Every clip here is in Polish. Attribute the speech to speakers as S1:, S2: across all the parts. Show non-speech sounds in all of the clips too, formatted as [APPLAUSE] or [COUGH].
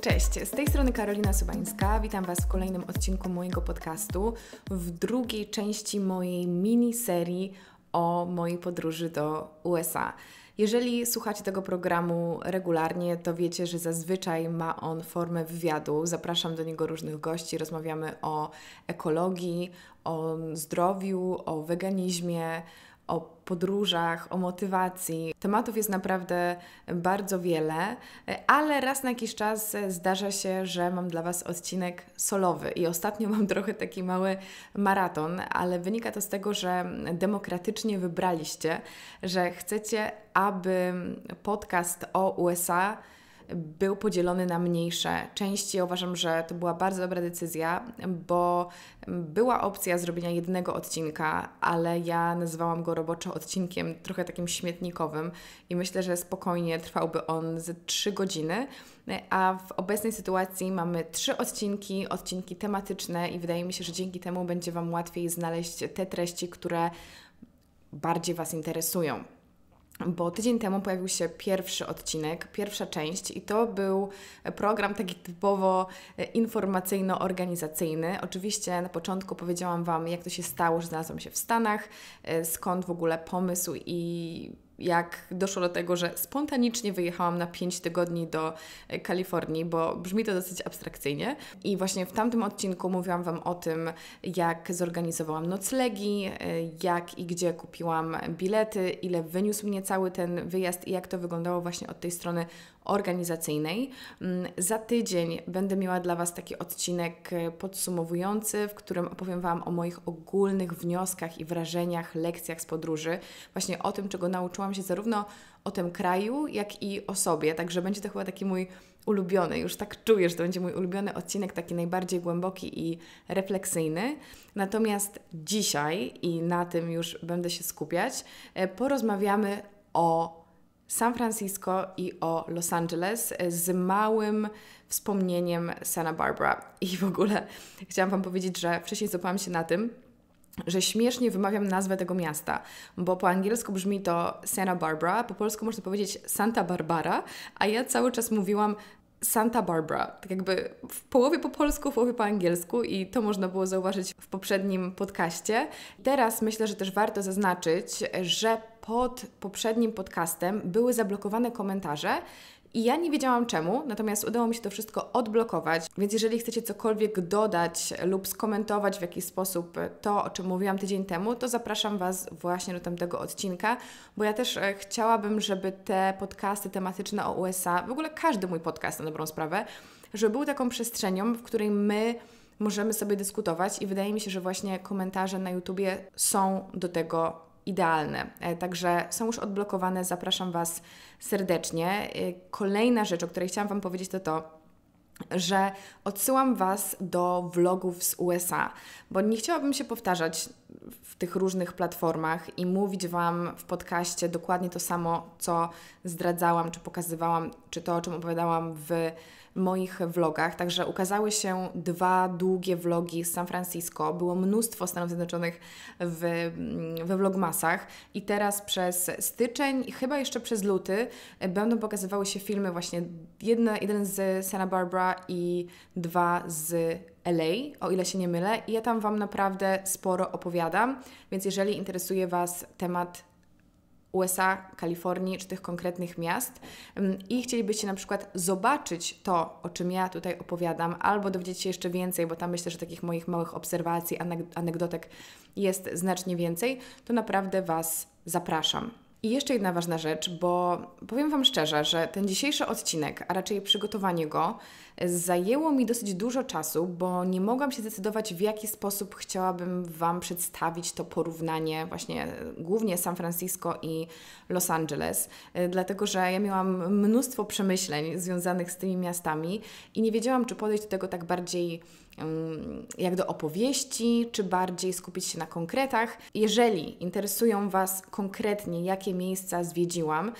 S1: Cześć, z tej strony Karolina Subańska. Witam Was w kolejnym odcinku mojego podcastu, w drugiej części mojej miniserii o mojej podróży do USA. Jeżeli słuchacie tego programu regularnie, to wiecie, że zazwyczaj ma on formę wywiadu. Zapraszam do niego różnych gości, rozmawiamy o ekologii, o zdrowiu, o weganizmie, o podróżach, o motywacji. Tematów jest naprawdę bardzo wiele, ale raz na jakiś czas zdarza się, że mam dla Was odcinek solowy i ostatnio mam trochę taki mały maraton, ale wynika to z tego, że demokratycznie wybraliście, że chcecie, aby podcast o USA był podzielony na mniejsze części. uważam, że to była bardzo dobra decyzja, bo była opcja zrobienia jednego odcinka, ale ja nazywałam go roboczo odcinkiem trochę takim śmietnikowym i myślę, że spokojnie trwałby on ze 3 godziny. A w obecnej sytuacji mamy trzy odcinki, odcinki tematyczne, i wydaje mi się, że dzięki temu będzie Wam łatwiej znaleźć te treści, które bardziej Was interesują bo tydzień temu pojawił się pierwszy odcinek, pierwsza część i to był program taki typowo e, informacyjno-organizacyjny. Oczywiście na początku powiedziałam Wam, jak to się stało, że znalazłam się w Stanach, e, skąd w ogóle pomysł i jak doszło do tego, że spontanicznie wyjechałam na 5 tygodni do e, Kalifornii, bo brzmi to dosyć abstrakcyjnie. I właśnie w tamtym odcinku mówiłam Wam o tym, jak zorganizowałam noclegi, e, jak i gdzie kupiłam bilety, ile wyniósł mnie cały ten wyjazd i jak to wyglądało właśnie od tej strony organizacyjnej. Mm, za tydzień będę miała dla Was taki odcinek e, podsumowujący, w którym opowiem Wam o moich ogólnych wnioskach i wrażeniach, lekcjach z podróży, właśnie o tym, czego nauczyłam dowiedziałam się zarówno o tym kraju, jak i o sobie. Także będzie to chyba taki mój ulubiony, już tak czuję, że to będzie mój ulubiony odcinek, taki najbardziej głęboki i refleksyjny. Natomiast dzisiaj, i na tym już będę się skupiać, e, porozmawiamy o San Francisco i o Los Angeles e, z małym wspomnieniem Santa Barbara. I w ogóle chciałam Wam powiedzieć, że wcześniej złapałam się na tym, że śmiesznie wymawiam nazwę tego miasta, bo po angielsku brzmi to Santa Barbara, po polsku można powiedzieć Santa Barbara, a ja cały czas mówiłam Santa Barbara, tak jakby w połowie po polsku, w połowie po angielsku i to można było zauważyć w poprzednim podcaście. Teraz myślę, że też warto zaznaczyć, że pod poprzednim podcastem były zablokowane komentarze, i ja nie wiedziałam czemu, natomiast udało mi się to wszystko odblokować, więc jeżeli chcecie cokolwiek dodać lub skomentować w jakiś sposób to, o czym mówiłam tydzień temu, to zapraszam Was właśnie do tamtego odcinka, bo ja też e, chciałabym, żeby te podcasty tematyczne o USA, w ogóle każdy mój podcast na dobrą sprawę, żeby był taką przestrzenią, w której my możemy sobie dyskutować i wydaje mi się, że właśnie komentarze na YouTubie są do tego idealne. E, także są już odblokowane, zapraszam Was serdecznie. E, kolejna rzecz, o której chciałam Wam powiedzieć, to to, że odsyłam Was do vlogów z USA, bo nie chciałabym się powtarzać w tych różnych platformach i mówić Wam w podcaście dokładnie to samo, co zdradzałam, czy pokazywałam, czy to, o czym opowiadałam w moich vlogach. Także ukazały się dwa długie vlogi z San Francisco. Było mnóstwo Stanów Zjednoczonych w, mm, we vlogmasach i teraz przez styczeń i chyba jeszcze przez luty e, będą pokazywały się filmy właśnie jedne, jeden z Santa Barbara i dwa z LA, o ile się nie mylę, i ja tam Wam naprawdę sporo opowiadam, więc jeżeli interesuje Was temat USA, Kalifornii czy tych konkretnych miast i chcielibyście na przykład zobaczyć to, o czym ja tutaj opowiadam, albo dowiedzieć się jeszcze więcej, bo tam myślę, że takich moich małych obserwacji, anegdotek jest znacznie więcej, to naprawdę Was zapraszam. I jeszcze jedna ważna rzecz, bo powiem Wam szczerze, że ten dzisiejszy odcinek, a raczej przygotowanie go, zajęło mi dosyć dużo czasu, bo nie mogłam się zdecydować, w jaki sposób chciałabym Wam przedstawić to porównanie, właśnie e, głównie San Francisco i Los Angeles, e, dlatego że ja miałam mnóstwo przemyśleń związanych z tymi miastami i nie wiedziałam, czy podejść do tego tak bardziej jak do opowieści, czy bardziej skupić się na konkretach. Jeżeli interesują Was konkretnie, jakie miejsca zwiedziłam,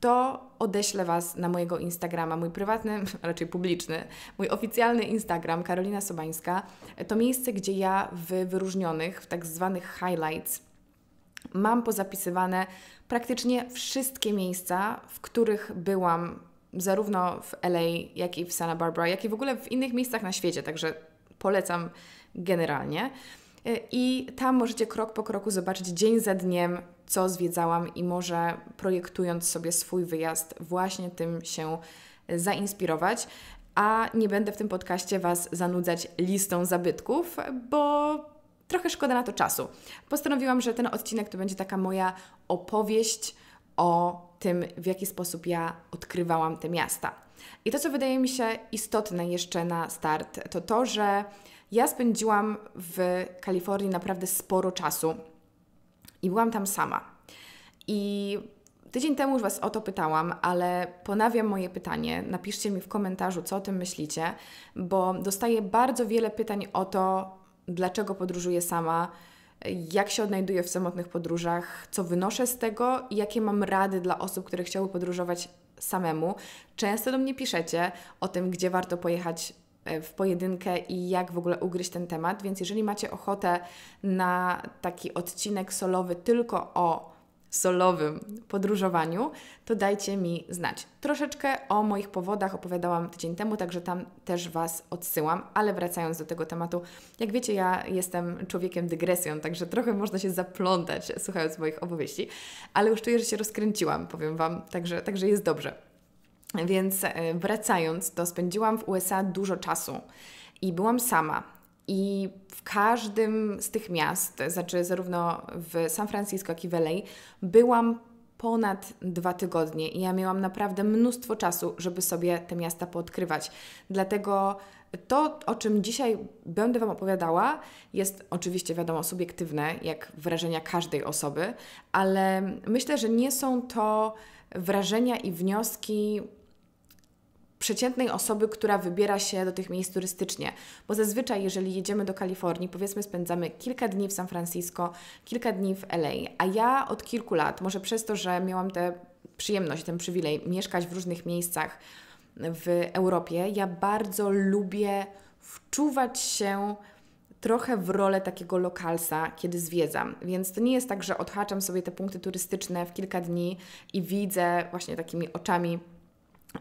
S1: to odeślę Was na mojego Instagrama, mój prywatny, [LAUGHS] raczej publiczny, mój oficjalny Instagram, Karolina Sobańska. To miejsce, gdzie ja w wyróżnionych, w tak zwanych highlights, mam pozapisywane praktycznie wszystkie miejsca, w których byłam zarówno w LA, jak i w Santa Barbara, jak i w ogóle w innych miejscach na świecie. Także polecam generalnie. Y, I tam możecie krok po kroku zobaczyć dzień za dniem, co zwiedzałam, i może projektując sobie swój wyjazd, właśnie tym się zainspirować. A nie będę w tym podcaście Was zanudzać listą zabytków, bo trochę szkoda na to czasu. Postanowiłam, że ten odcinek to będzie taka moja opowieść o tym, w jaki sposób ja odkrywałam te miasta. I to, co wydaje mi się istotne jeszcze na start, to to, że ja spędziłam w Kalifornii naprawdę sporo czasu i byłam tam sama. I tydzień temu już Was o to pytałam, ale ponawiam moje pytanie. Napiszcie mi w komentarzu, co o tym myślicie, bo dostaję bardzo wiele pytań o to, dlaczego podróżuję sama jak się odnajduję w samotnych podróżach, co wynoszę z tego i jakie mam rady dla osób, które chciały podróżować samemu. Często do mnie piszecie o tym, gdzie warto pojechać e, w pojedynkę i jak w ogóle ugryźć ten temat, więc jeżeli macie ochotę na taki odcinek solowy tylko o solowym podróżowaniu, to dajcie mi znać. Troszeczkę o moich powodach opowiadałam tydzień temu, także tam też Was odsyłam, ale wracając do tego tematu, jak wiecie, ja jestem człowiekiem dygresją, także trochę można się zaplątać słuchając moich opowieści, ale już czuję, że się rozkręciłam, powiem Wam, także, także jest dobrze. Więc e, wracając, to spędziłam w USA dużo czasu i byłam sama i w każdym z tych miast, znaczy zarówno w San Francisco, jak i w LA, byłam ponad dwa tygodnie i ja miałam naprawdę mnóstwo czasu, żeby sobie te miasta poodkrywać. Dlatego to, o czym dzisiaj będę Wam opowiadała, jest oczywiście, wiadomo, subiektywne, jak wrażenia każdej osoby, ale myślę, że nie są to wrażenia i wnioski przeciętnej osoby, która wybiera się do tych miejsc turystycznie. Bo zazwyczaj, jeżeli jedziemy do Kalifornii, powiedzmy, spędzamy kilka dni w San Francisco, kilka dni w LA. A ja od kilku lat, może przez to, że miałam tę przyjemność, ten przywilej mieszkać w różnych miejscach w Europie, ja bardzo lubię wczuwać się trochę w rolę takiego lokalsa, kiedy zwiedzam. Więc to nie jest tak, że odhaczam sobie te punkty turystyczne w kilka dni i widzę właśnie takimi oczami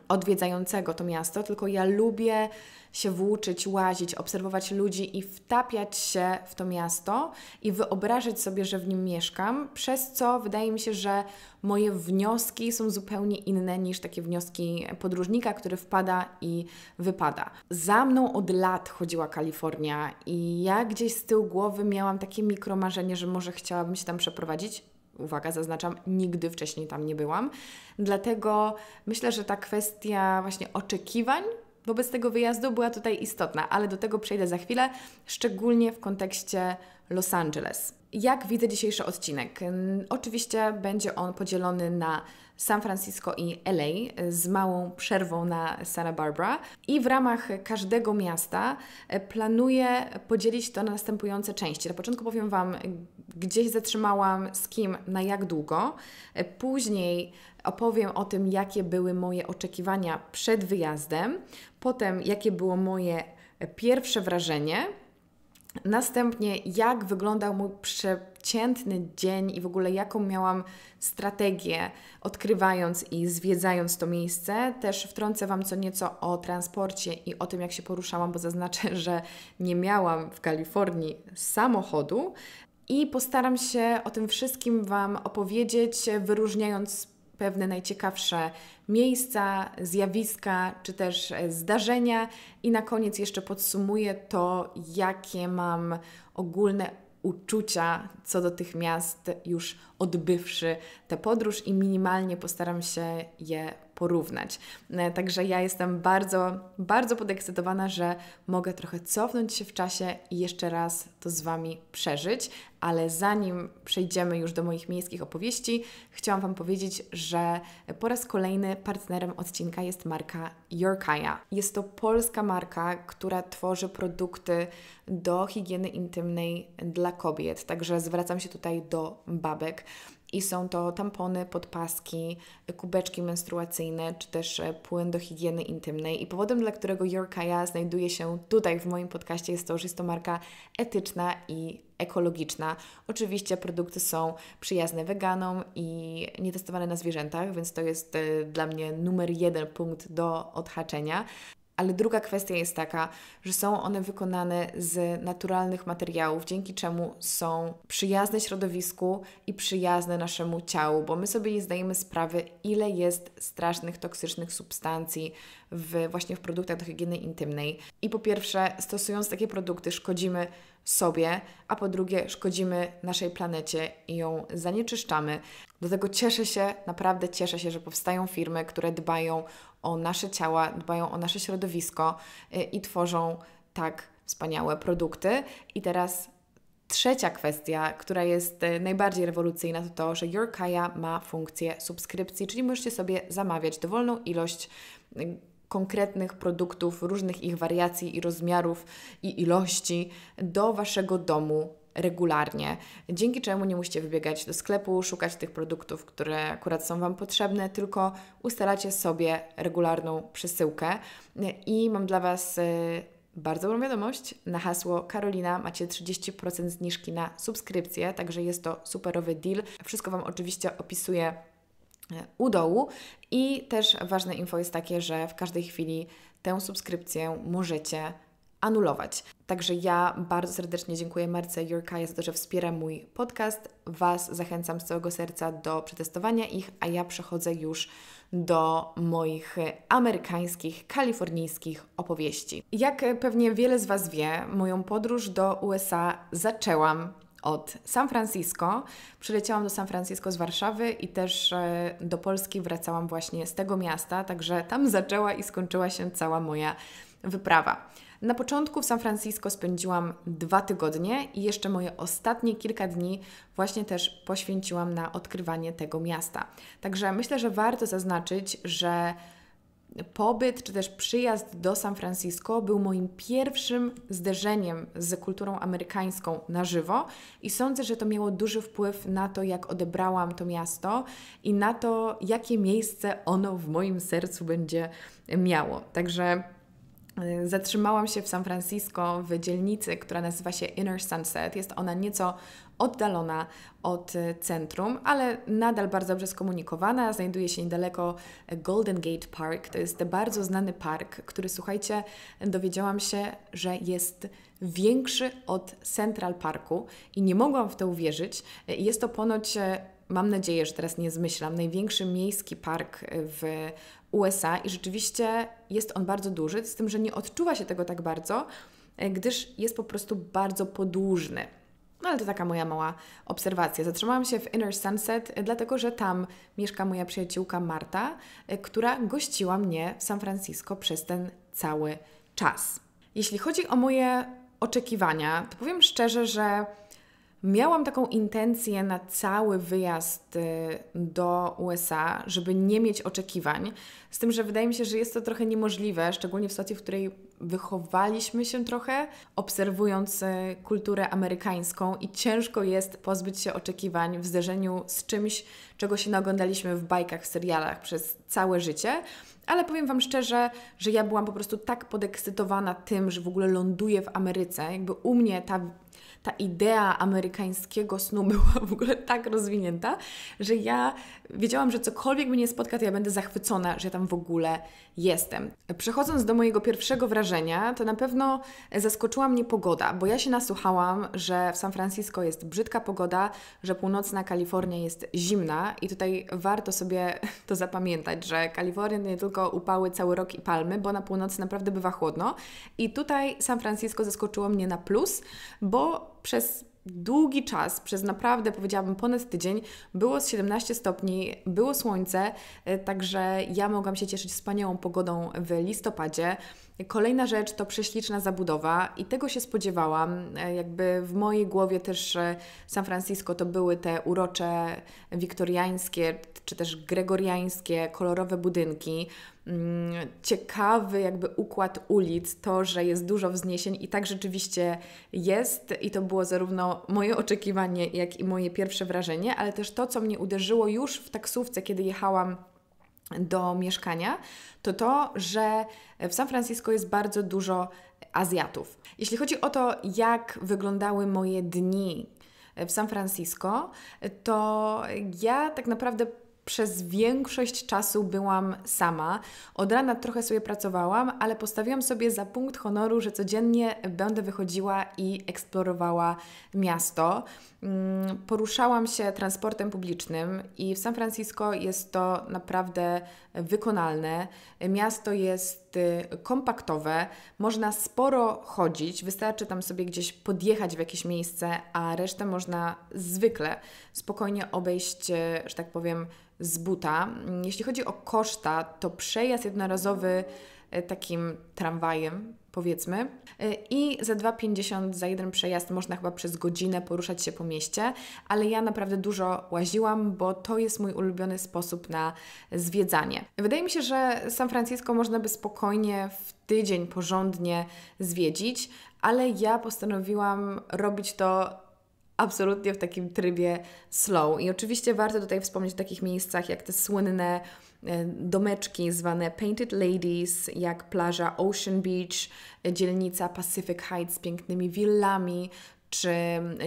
S1: odwiedzającego to miasto, tylko ja lubię się włóczyć, łazić, obserwować ludzi i wtapiać się w to miasto i wyobrażać sobie, że w nim mieszkam, przez co wydaje mi się, że moje wnioski są zupełnie inne niż takie wnioski podróżnika, który wpada i wypada. Za mną od lat chodziła Kalifornia i ja gdzieś z tyłu głowy miałam takie mikromarzenie, że może chciałabym się tam przeprowadzić. Uwaga, zaznaczam, nigdy wcześniej tam nie byłam. Dlatego myślę, że ta kwestia właśnie oczekiwań wobec tego wyjazdu była tutaj istotna, ale do tego przejdę za chwilę, szczególnie w kontekście Los Angeles. Jak widzę dzisiejszy odcinek? Oczywiście będzie on podzielony na San Francisco i LA z małą przerwą na Santa Barbara i w ramach każdego miasta e, planuję podzielić to na następujące części. Na początku powiem Wam, gdzieś zatrzymałam, z kim, na jak długo. E, później opowiem o tym, jakie były moje oczekiwania przed wyjazdem, potem jakie było moje e, pierwsze wrażenie. Następnie, jak wyglądał mój przeciętny dzień i w ogóle jaką miałam strategię odkrywając i zwiedzając to miejsce. Też wtrącę Wam co nieco o transporcie i o tym, jak się poruszałam, bo zaznaczę, [LAUGHS] że nie miałam w Kalifornii samochodu i postaram się o tym wszystkim Wam opowiedzieć, wyróżniając pewne najciekawsze miejsca, zjawiska czy też zdarzenia. I na koniec jeszcze podsumuję to, jakie mam ogólne uczucia co do tych miast już odbywszy tę podróż i minimalnie postaram się je porównać. E, także ja jestem bardzo, bardzo podekscytowana, że mogę trochę cofnąć się w czasie i jeszcze raz to z Wami przeżyć. Ale zanim przejdziemy już do moich miejskich opowieści, chciałam Wam powiedzieć, że po raz kolejny partnerem odcinka jest marka Yorkaya. Jest to polska marka, która tworzy produkty do higieny intymnej dla kobiet. Także zwracam się tutaj do babek i są to tampony, podpaski, kubeczki menstruacyjne, czy też e, płyn do higieny intymnej. I powodem, dla którego Yorkaya znajduje się tutaj w moim podcaście, jest to, że jest to marka etyczna i ekologiczna. Oczywiście produkty są przyjazne weganom i nietestowane na zwierzętach, więc to jest e, dla mnie numer jeden punkt do odhaczenia. Ale druga kwestia jest taka, że są one wykonane z naturalnych materiałów, dzięki czemu są przyjazne środowisku i przyjazne naszemu ciału, bo my sobie nie zdajemy sprawy, ile jest strasznych, toksycznych substancji w, właśnie w produktach do higieny intymnej. I po pierwsze, stosując takie produkty, szkodzimy sobie, a po drugie, szkodzimy naszej planecie i ją zanieczyszczamy. Do tego cieszę się, naprawdę cieszę się, że powstają firmy, które dbają o nasze ciała, dbają o nasze środowisko y, i tworzą tak wspaniałe produkty. I teraz Trzecia kwestia, która jest y, najbardziej rewolucyjna, to to, że Your Kaya ma funkcję subskrypcji, czyli możecie sobie zamawiać dowolną ilość y, konkretnych produktów, różnych ich wariacji i rozmiarów i ilości do waszego domu regularnie, dzięki czemu nie musicie wybiegać do sklepu, szukać tych produktów, które akurat są Wam potrzebne, tylko ustalacie sobie regularną przesyłkę. I mam dla Was y, bardzo dobrą wiadomość. Na hasło Karolina macie 30% zniżki na subskrypcję, także jest to superowy deal. Wszystko Wam oczywiście opisuję y, u dołu. I też ważne info jest takie, że w każdej chwili tę subskrypcję możecie anulować. Także ja bardzo serdecznie dziękuję Marce Jurkaja za to, że wspiera mój podcast. Was zachęcam z całego serca do przetestowania ich, a ja przechodzę już do moich amerykańskich, kalifornijskich opowieści. Jak pewnie wiele z Was wie, moją podróż do USA zaczęłam od San Francisco. Przyleciałam do San Francisco z Warszawy i też e, do Polski wracałam właśnie z tego miasta, także tam zaczęła i skończyła się cała moja wyprawa. Na początku w San Francisco spędziłam dwa tygodnie i jeszcze moje ostatnie kilka dni właśnie też poświęciłam na odkrywanie tego miasta. Także myślę, że warto zaznaczyć, że pobyt czy też przyjazd do San Francisco był moim pierwszym zderzeniem z kulturą amerykańską na żywo i sądzę, że to miało duży wpływ na to, jak odebrałam to miasto i na to, jakie miejsce ono w moim sercu będzie miało. Także Y, zatrzymałam się w San Francisco w dzielnicy, która nazywa się Inner Sunset. Jest ona nieco oddalona od y, centrum, ale nadal bardzo dobrze skomunikowana. Znajduje się niedaleko Golden Gate Park. To jest bardzo znany park, który słuchajcie, dowiedziałam się, że jest większy od Central Parku i nie mogłam w to uwierzyć. Y, jest to ponoć mam nadzieję, że teraz nie zmyślam, największy miejski park w USA i rzeczywiście jest on bardzo duży, z tym, że nie odczuwa się tego tak bardzo, e, gdyż jest po prostu bardzo podłużny. No ale to taka moja mała obserwacja. Zatrzymałam się w Inner Sunset, e, dlatego że tam mieszka moja przyjaciółka Marta, e, która gościła mnie w San Francisco przez ten cały czas. Jeśli chodzi o moje oczekiwania, to powiem szczerze, że Miałam taką intencję na cały wyjazd y, do USA, żeby nie mieć oczekiwań, z tym, że wydaje mi się, że jest to trochę niemożliwe, szczególnie w sytuacji, w której wychowaliśmy się trochę, obserwując y, kulturę amerykańską, i ciężko jest pozbyć się oczekiwań w zderzeniu z czymś, czego się naoglądaliśmy w bajkach, w serialach przez całe życie. Ale powiem Wam szczerze, że ja byłam po prostu tak podekscytowana tym, że w ogóle ląduję w Ameryce. Jakby u mnie ta ta idea amerykańskiego snu była w ogóle tak rozwinięta, że ja wiedziałam, że cokolwiek mnie spotka, to ja będę zachwycona, że tam w ogóle jestem. Przechodząc do mojego pierwszego wrażenia, to na pewno zaskoczyła mnie pogoda, bo ja się nasłuchałam, że w San Francisco jest brzydka pogoda, że północna Kalifornia jest zimna i tutaj warto sobie [LAUGHS] to zapamiętać, że Kalifornia nie tylko upały cały rok i palmy, bo na północy naprawdę bywa chłodno i tutaj San Francisco zaskoczyło mnie na plus, bo przez długi czas, przez naprawdę powiedziałabym ponad tydzień, było z 17 stopni, było słońce, y, także ja mogłam się cieszyć wspaniałą pogodą w listopadzie. Kolejna rzecz to prześliczna zabudowa i tego się spodziewałam. E, jakby w mojej głowie też San Francisco to były te urocze wiktoriańskie czy też gregoriańskie kolorowe budynki. Mm, ciekawy jakby układ ulic, to, że jest dużo wzniesień i tak rzeczywiście jest i to było zarówno moje oczekiwanie, jak i moje pierwsze wrażenie, ale też to, co mnie uderzyło już w taksówce, kiedy jechałam do mieszkania, to to, że w San Francisco jest bardzo dużo Azjatów. Jeśli chodzi o to, jak wyglądały moje dni w San Francisco, to ja tak naprawdę przez większość czasu byłam sama. Od rana trochę sobie pracowałam, ale postawiłam sobie za punkt honoru, że codziennie będę wychodziła i eksplorowała miasto. Mm, poruszałam się transportem publicznym i w San Francisco jest to naprawdę wykonalne. Miasto jest y, kompaktowe, można sporo chodzić, wystarczy tam sobie gdzieś podjechać w jakieś miejsce, a resztę można zwykle spokojnie obejść, y, że tak powiem, z buta. Mm, jeśli chodzi o koszta, to przejazd jednorazowy y, takim tramwajem powiedzmy. Y, I za 2,50 za jeden przejazd można chyba przez godzinę poruszać się po mieście, ale ja naprawdę dużo łaziłam, bo to jest mój ulubiony sposób na zwiedzanie. Wydaje mi się, że San Francisco można by spokojnie w tydzień porządnie zwiedzić, ale ja postanowiłam robić to absolutnie w takim trybie slow. I oczywiście warto tutaj wspomnieć o takich miejscach jak te słynne E, domeczki zwane Painted Ladies, jak plaża Ocean Beach, dzielnica Pacific Heights z pięknymi willami, czy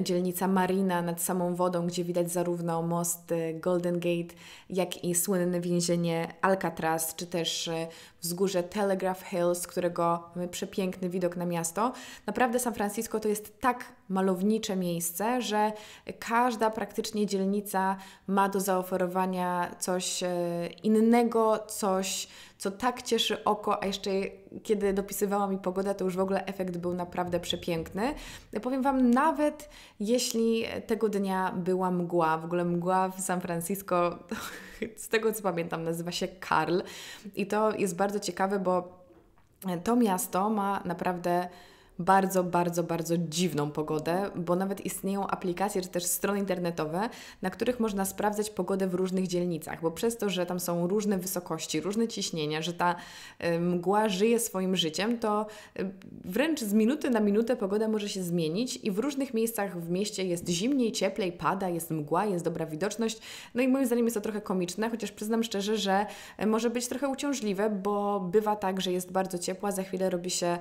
S1: dzielnica Marina nad samą wodą, gdzie widać zarówno most y, Golden Gate, jak i słynne więzienie Alcatraz, czy też y, wzgórze Telegraph Hills, z którego mamy przepiękny widok na miasto. Naprawdę San Francisco to jest tak malownicze miejsce, że każda praktycznie dzielnica ma do zaoferowania coś y, innego, coś co tak cieszy oko, a jeszcze kiedy dopisywała mi pogoda, to już w ogóle efekt był naprawdę przepiękny. Powiem Wam, nawet jeśli tego dnia była mgła, w ogóle mgła w San Francisco, [LAUGHS] z tego co pamiętam, nazywa się Karl i to jest bardzo ciekawe, bo to miasto ma naprawdę bardzo, bardzo, bardzo dziwną pogodę, bo nawet istnieją aplikacje czy też strony internetowe, na których można sprawdzać pogodę w różnych dzielnicach, bo przez to, że tam są różne wysokości, różne ciśnienia, że ta y, mgła żyje swoim życiem, to y, wręcz z minuty na minutę pogoda może się zmienić i w różnych miejscach w mieście jest zimniej, cieplej, pada, jest mgła, jest dobra widoczność. No i moim zdaniem jest to trochę komiczne, chociaż przyznam szczerze, że y, może być trochę uciążliwe, bo bywa tak, że jest bardzo ciepła, za chwilę robi się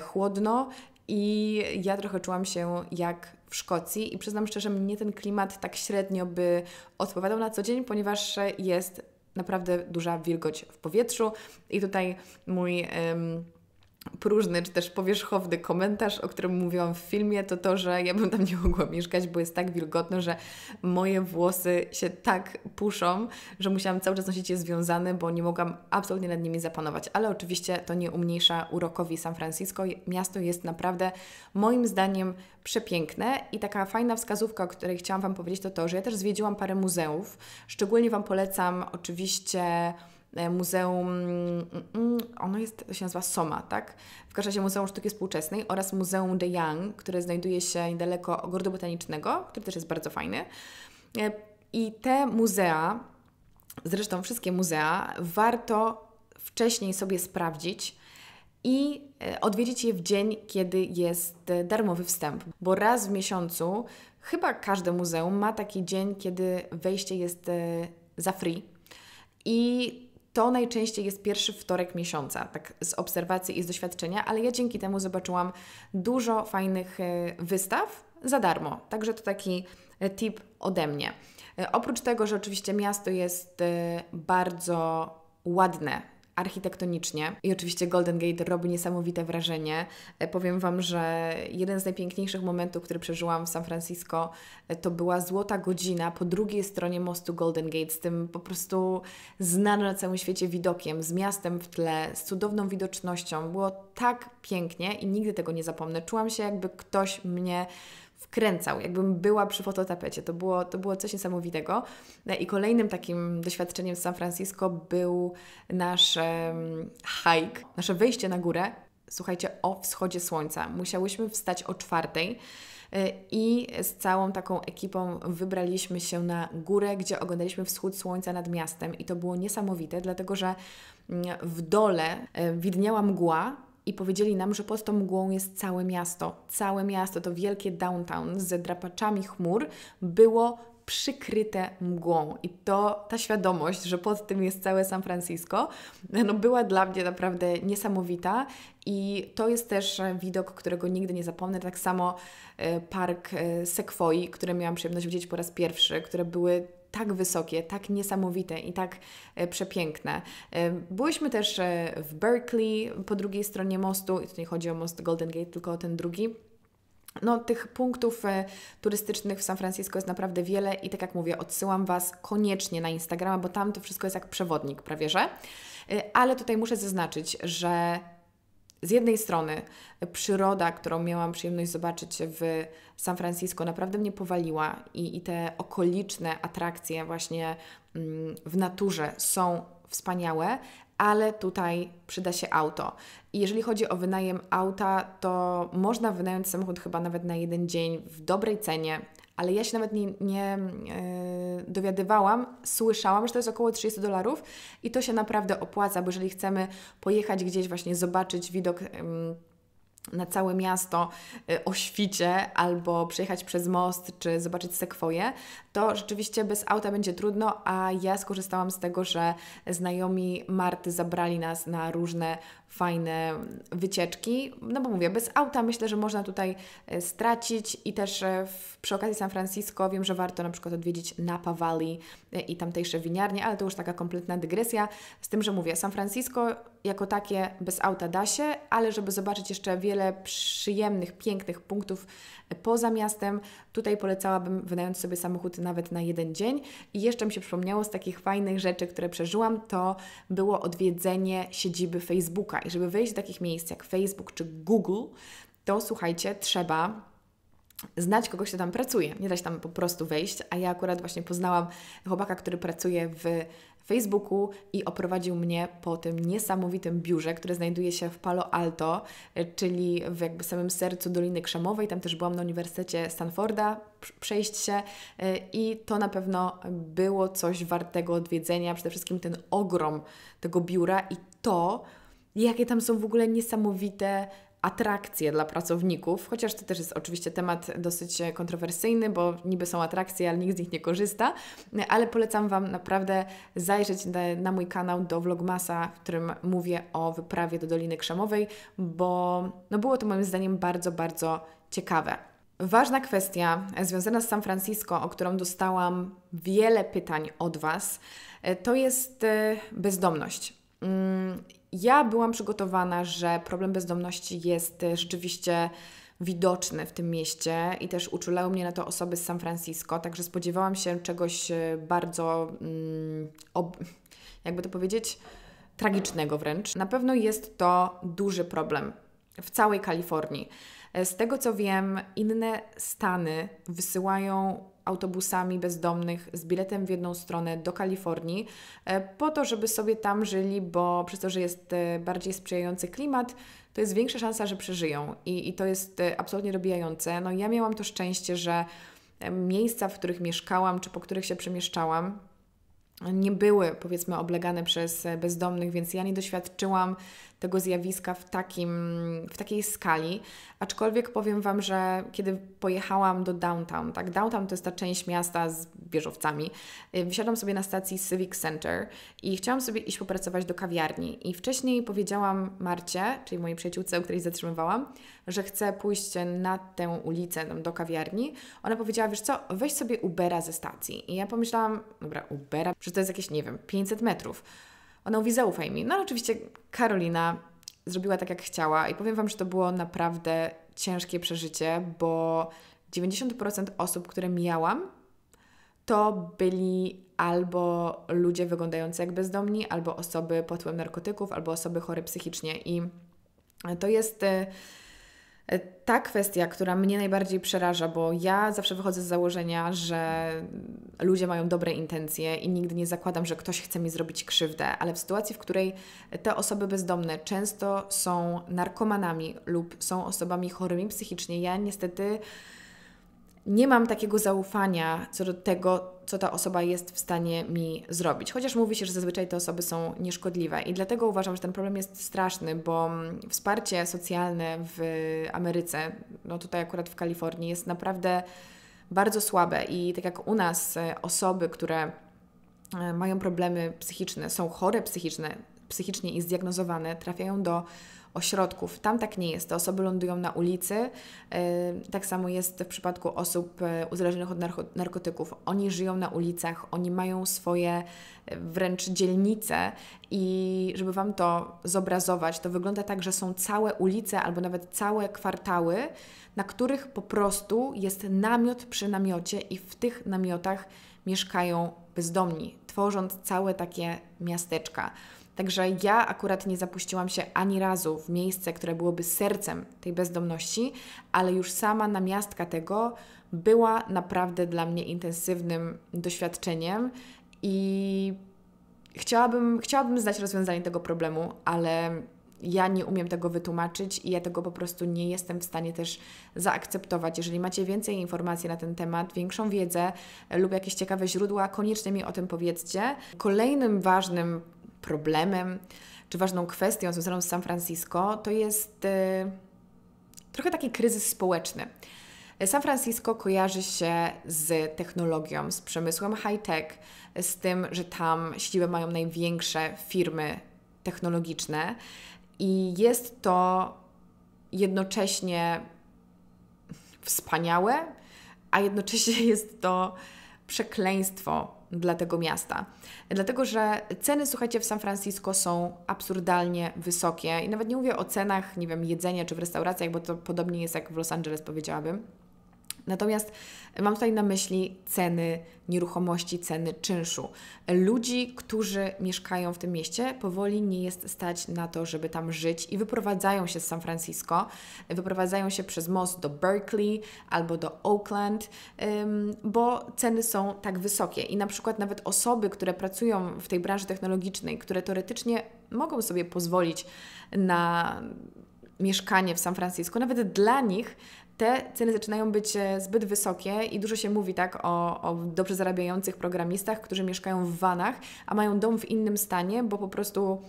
S1: chłodno, i ja trochę czułam się jak w Szkocji i przyznam szczerze, mnie ten klimat tak średnio by odpowiadał na co dzień, ponieważ jest naprawdę duża wilgoć w powietrzu i tutaj mój próżny czy też powierzchowny komentarz, o którym mówiłam w filmie, to to, że ja bym tam nie mogła mieszkać, bo jest tak wilgotno, że moje włosy się tak puszą, że musiałam cały czas nosić je związane, bo nie mogłam absolutnie nad nimi zapanować. Ale oczywiście to nie umniejsza urokowi San Francisco. Miasto jest naprawdę moim zdaniem przepiękne i taka fajna wskazówka, o której chciałam Wam powiedzieć, to to, że ja też zwiedziłam parę muzeów. Szczególnie Wam polecam oczywiście E, muzeum, mm, mm, ono jest, to się nazywa Soma, tak? W każdym razie Muzeum Sztuki Współczesnej oraz Muzeum de Young, które znajduje się niedaleko Ogrodu Botanicznego, który też jest bardzo fajny. E, I te muzea, zresztą wszystkie muzea, warto wcześniej sobie sprawdzić, i e, odwiedzić je w dzień, kiedy jest darmowy wstęp, bo raz w miesiącu chyba każde muzeum ma taki dzień, kiedy wejście jest za free. I to najczęściej jest pierwszy wtorek miesiąca, tak z obserwacji i z doświadczenia, ale ja dzięki temu zobaczyłam dużo fajnych e, wystaw za darmo. Także to taki e, tip ode mnie. E, oprócz tego, że oczywiście miasto jest bardzo ładne, architektonicznie. I oczywiście Golden Gate robi niesamowite wrażenie. E, powiem Wam, że jeden z najpiękniejszych momentów, który przeżyłam w San Francisco, e, to była złota godzina po drugiej stronie mostu Golden Gate, z tym po prostu znanym na całym świecie widokiem, z miastem w tle, z cudowną widocznością. Było tak pięknie i nigdy tego nie zapomnę. Czułam się, jakby ktoś mnie wkręcał, jakbym była przy fototapecie. To było, to było coś niesamowitego. No I kolejnym takim doświadczeniem z San Francisco był nasz um, hike, nasze wyjście na górę, słuchajcie, o wschodzie słońca. Musiałyśmy wstać o czwartej e, i z całą taką ekipą wybraliśmy się na górę, gdzie oglądaliśmy wschód słońca nad miastem i to było niesamowite, dlatego że mm, w dole e, widniała mgła, i powiedzieli nam, że pod tą mgłą jest całe miasto. Całe miasto, to wielkie downtown z drapaczami chmur było przykryte mgłą. I to ta świadomość, że pod tym jest całe San Francisco, no była dla mnie naprawdę niesamowita i to jest też e, widok, którego nigdy nie zapomnę. Tak samo e, park e, Sequoia, który miałam przyjemność widzieć po raz pierwszy, które były tak wysokie, tak niesamowite i tak e, przepiękne. E, byłyśmy też e, w Berkeley po drugiej stronie mostu, i tu nie chodzi o most Golden Gate, tylko o ten drugi. No, tych punktów turystycznych w San Francisco jest naprawdę wiele i tak jak mówię, odsyłam Was koniecznie na Instagrama, bo tam to wszystko jest jak przewodnik prawie, że. ale tutaj muszę zaznaczyć, że z jednej strony przyroda, którą miałam przyjemność zobaczyć w San Francisco, naprawdę mnie powaliła i, i te okoliczne atrakcje właśnie mm, w naturze są wspaniałe, ale tutaj przyda się auto. I jeżeli chodzi o wynajem auta, to można wynająć samochód chyba nawet na jeden dzień w dobrej cenie, ale ja się nawet nie, nie yy, dowiadywałam, słyszałam, że to jest około 30 dolarów i to się naprawdę opłaca, bo jeżeli chcemy pojechać gdzieś, właśnie zobaczyć widok. Yy, na całe miasto e, o świcie, albo przejechać przez most, czy zobaczyć sekwoje, to rzeczywiście bez auta będzie trudno, a ja skorzystałam z tego, że znajomi Marty zabrali nas na różne fajne wycieczki. No bo mówię, bez auta myślę, że można tutaj e, stracić i też e, w, przy okazji San Francisco wiem, że warto na przykład odwiedzić Napa Valley e, i tamtejsze winiarnie, ale to już taka kompletna dygresja. Z tym, że mówię, San Francisco jako takie bez auta da się, ale żeby zobaczyć jeszcze wiele przyjemnych, pięknych punktów poza miastem. Tutaj polecałabym wynająć sobie samochód nawet na jeden dzień. I jeszcze mi się przypomniało z takich fajnych rzeczy, które przeżyłam, to było odwiedzenie siedziby Facebooka. I żeby wejść do takich miejsc jak Facebook czy Google, to słuchajcie, trzeba znać kogoś, kto tam pracuje. Nie da się tam po prostu wejść, a ja akurat właśnie poznałam chłopaka, który pracuje w Facebooku i oprowadził mnie po tym niesamowitym biurze, które znajduje się w Palo Alto, e, czyli w jakby samym sercu Doliny Krzemowej. Tam też byłam na Uniwersytecie Stanforda, przejść się e, i to na pewno było coś wartego odwiedzenia. Przede wszystkim ten ogrom tego biura i to, jakie tam są w ogóle niesamowite atrakcje dla pracowników, chociaż to też jest oczywiście temat dosyć kontrowersyjny, bo niby są atrakcje, ale nikt z nich nie korzysta, ale polecam Wam naprawdę zajrzeć na mój kanał do Vlogmasa, w którym mówię o wyprawie do Doliny Krzemowej, bo no było to moim zdaniem bardzo, bardzo ciekawe. Ważna kwestia związana z San Francisco, o którą dostałam wiele pytań od Was, to jest e, bezdomność. Mm, ja byłam przygotowana, że problem bezdomności jest e, rzeczywiście widoczny w tym mieście i też uczulały mnie na to osoby z San Francisco, także spodziewałam się czegoś e, bardzo, mm, jakby to powiedzieć, tragicznego wręcz. Na pewno jest to duży problem w całej Kalifornii. E, z tego co wiem, inne stany wysyłają autobusami bezdomnych z biletem w jedną stronę do Kalifornii, e, po to, żeby sobie tam żyli, bo przez to, że jest e, bardziej sprzyjający klimat, to jest większa szansa, że przeżyją. I, i to jest absolutnie dobijające. No, ja miałam to szczęście, że miejsca, w których mieszkałam czy po których się przemieszczałam, nie były, powiedzmy, oblegane przez bezdomnych, więc ja nie doświadczyłam tego zjawiska w, takim, w takiej skali. Aczkolwiek powiem Wam, że kiedy pojechałam do downtown, tak, downtown to jest ta część miasta z wieżowcami, y, wysiadłam sobie na stacji Civic Center i chciałam sobie iść popracować do kawiarni. I wcześniej powiedziałam Marcie, czyli mojej przyjaciółce, o której zatrzymywałam, że chcę pójść na tę ulicę do kawiarni. Ona powiedziała, wiesz co, weź sobie Ubera ze stacji. I ja pomyślałam, dobra, Ubera, że to jest jakieś, nie wiem, 500 metrów. Ona mówi, zaufaj mi. No oczywiście Karolina zrobiła tak, jak chciała i powiem Wam, że to było naprawdę ciężkie przeżycie, bo 90% osób, które mijałam, to byli albo ludzie wyglądający jak bezdomni, albo osoby pod wpływem narkotyków, albo osoby chore psychicznie. I to jest y, ta kwestia, która mnie najbardziej przeraża, bo ja zawsze wychodzę z założenia, że ludzie mają dobre intencje i nigdy nie zakładam, że ktoś chce mi zrobić krzywdę, ale w sytuacji, w której te osoby bezdomne często są narkomanami lub są osobami chorymi psychicznie, ja niestety nie mam takiego zaufania co do tego, co ta osoba jest w stanie mi zrobić. Chociaż mówi się, że zazwyczaj te osoby są nieszkodliwe i dlatego uważam, że ten problem jest straszny, bo mm, wsparcie socjalne w Ameryce, no tutaj akurat w Kalifornii, jest naprawdę bardzo słabe i tak jak u nas e, osoby, które e, mają problemy psychiczne, są chore psychiczne, psychicznie i zdiagnozowane, trafiają do ośrodków. Tam tak nie jest. Te osoby lądują na ulicy. Y, tak samo jest w przypadku osób y, uzależnionych od narkotyków. Oni żyją na ulicach, oni mają swoje y, wręcz dzielnice i żeby Wam to zobrazować, to wygląda tak, że są całe ulice albo nawet całe kwartały, na których po prostu jest namiot przy namiocie i w tych namiotach mieszkają bezdomni, tworząc całe takie miasteczka. Także ja akurat nie zapuściłam się ani razu w miejsce, które byłoby sercem tej bezdomności, ale już sama namiastka tego była naprawdę dla mnie intensywnym doświadczeniem i chciałabym, chciałabym znać rozwiązanie tego problemu, ale ja nie umiem tego wytłumaczyć i ja tego po prostu nie jestem w stanie też zaakceptować. Jeżeli macie więcej informacji na ten temat, większą wiedzę lub jakieś ciekawe źródła, koniecznie mi o tym powiedzcie. Kolejnym ważnym problemem czy ważną kwestią związaną z San Francisco, to jest y, trochę taki kryzys społeczny. San Francisco kojarzy się z technologią, z przemysłem high-tech, z tym, że tam siłę mają największe firmy technologiczne i jest to jednocześnie wspaniałe, a jednocześnie [LAUGHS] jest to przekleństwo dla tego miasta. Dlatego, że ceny, słuchajcie, w San Francisco są absurdalnie wysokie. I nawet nie mówię o cenach, nie wiem, jedzenia czy w restauracjach, bo to podobnie jest jak w Los Angeles, powiedziałabym. Natomiast mam tutaj na myśli ceny nieruchomości, ceny czynszu. Ludzi, którzy mieszkają w tym mieście, powoli nie jest stać na to, żeby tam żyć i wyprowadzają się z San Francisco, wyprowadzają się przez most do Berkeley albo do Oakland, bo ceny są tak wysokie. I na przykład nawet osoby, które pracują w tej branży technologicznej, które teoretycznie mogą sobie pozwolić na mieszkanie w San Francisco, nawet dla nich te ceny zaczynają być e, zbyt wysokie i dużo się mówi tak o, o dobrze zarabiających programistach, którzy mieszkają w vanach, a mają dom w innym stanie, bo po prostu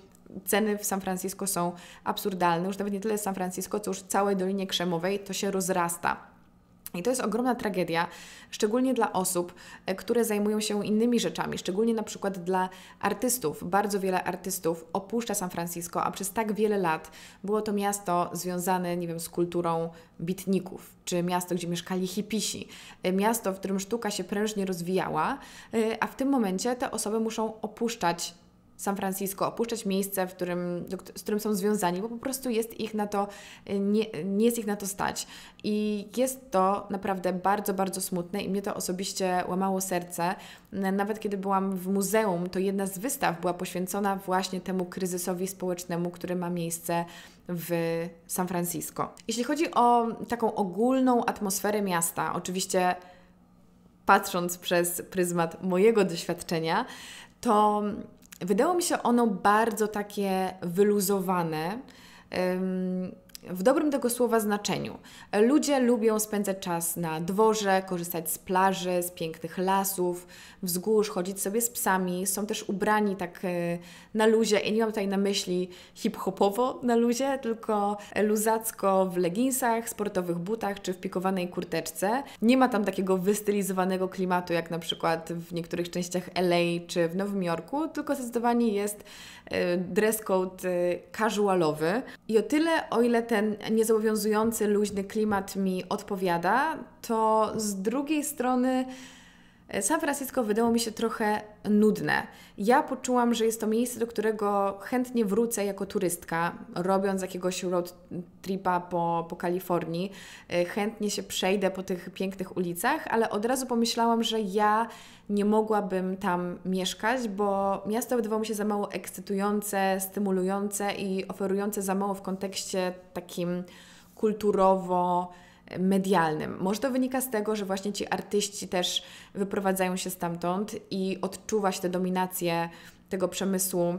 S1: ceny w San Francisco są absurdalne. Już nawet nie tyle San Francisco, co już całej Dolinie Krzemowej to się rozrasta i to jest ogromna tragedia, szczególnie dla osób, e, które zajmują się innymi rzeczami, szczególnie na przykład dla artystów. Bardzo wiele artystów opuszcza San Francisco, a przez tak wiele lat było to miasto związane, nie wiem, z kulturą bitników, czy miasto, gdzie mieszkali hipisi, e, miasto, w którym sztuka się prężnie rozwijała, e, a w tym momencie te osoby muszą opuszczać San Francisco, opuszczać miejsce, w którym, z którym są związani, bo po prostu jest ich na to, y, nie, nie jest ich na to stać. I jest to naprawdę bardzo, bardzo smutne i mnie to osobiście łamało serce. Nawet kiedy byłam w muzeum, to jedna z wystaw była poświęcona właśnie temu kryzysowi społecznemu, który ma miejsce w San Francisco. Jeśli chodzi o taką ogólną atmosferę miasta, oczywiście patrząc przez pryzmat mojego doświadczenia, to Wydało mi się ono bardzo takie wyluzowane w dobrym tego słowa znaczeniu. Ludzie lubią spędzać czas na dworze, korzystać z plaży, z pięknych lasów, wzgórz, chodzić sobie z psami. Są też ubrani tak e, na luzie. I nie mam tutaj na myśli hip-hopowo na luzie, tylko luzacko w leginsach, sportowych butach czy w pikowanej kurteczce. Nie ma tam takiego wystylizowanego klimatu, jak na przykład w niektórych częściach LA czy w Nowym Jorku, tylko zdecydowanie jest Y, dress code y, casualowy. I o tyle, o ile ten niezobowiązujący, luźny klimat mi odpowiada, to z drugiej strony E, San Francisco wydało mi się trochę nudne. Ja poczułam, że jest to miejsce, do którego chętnie wrócę jako turystka, robiąc jakiegoś road tripa po, po Kalifornii. E, chętnie się przejdę po tych pięknych ulicach, ale od razu pomyślałam, że ja nie mogłabym tam mieszkać, bo miasto wydawało mi się za mało ekscytujące, stymulujące i oferujące za mało w kontekście takim kulturowo medialnym. Może to wynika z tego, że właśnie ci artyści też wyprowadzają się stamtąd i odczuwa się tę dominację tego przemysłu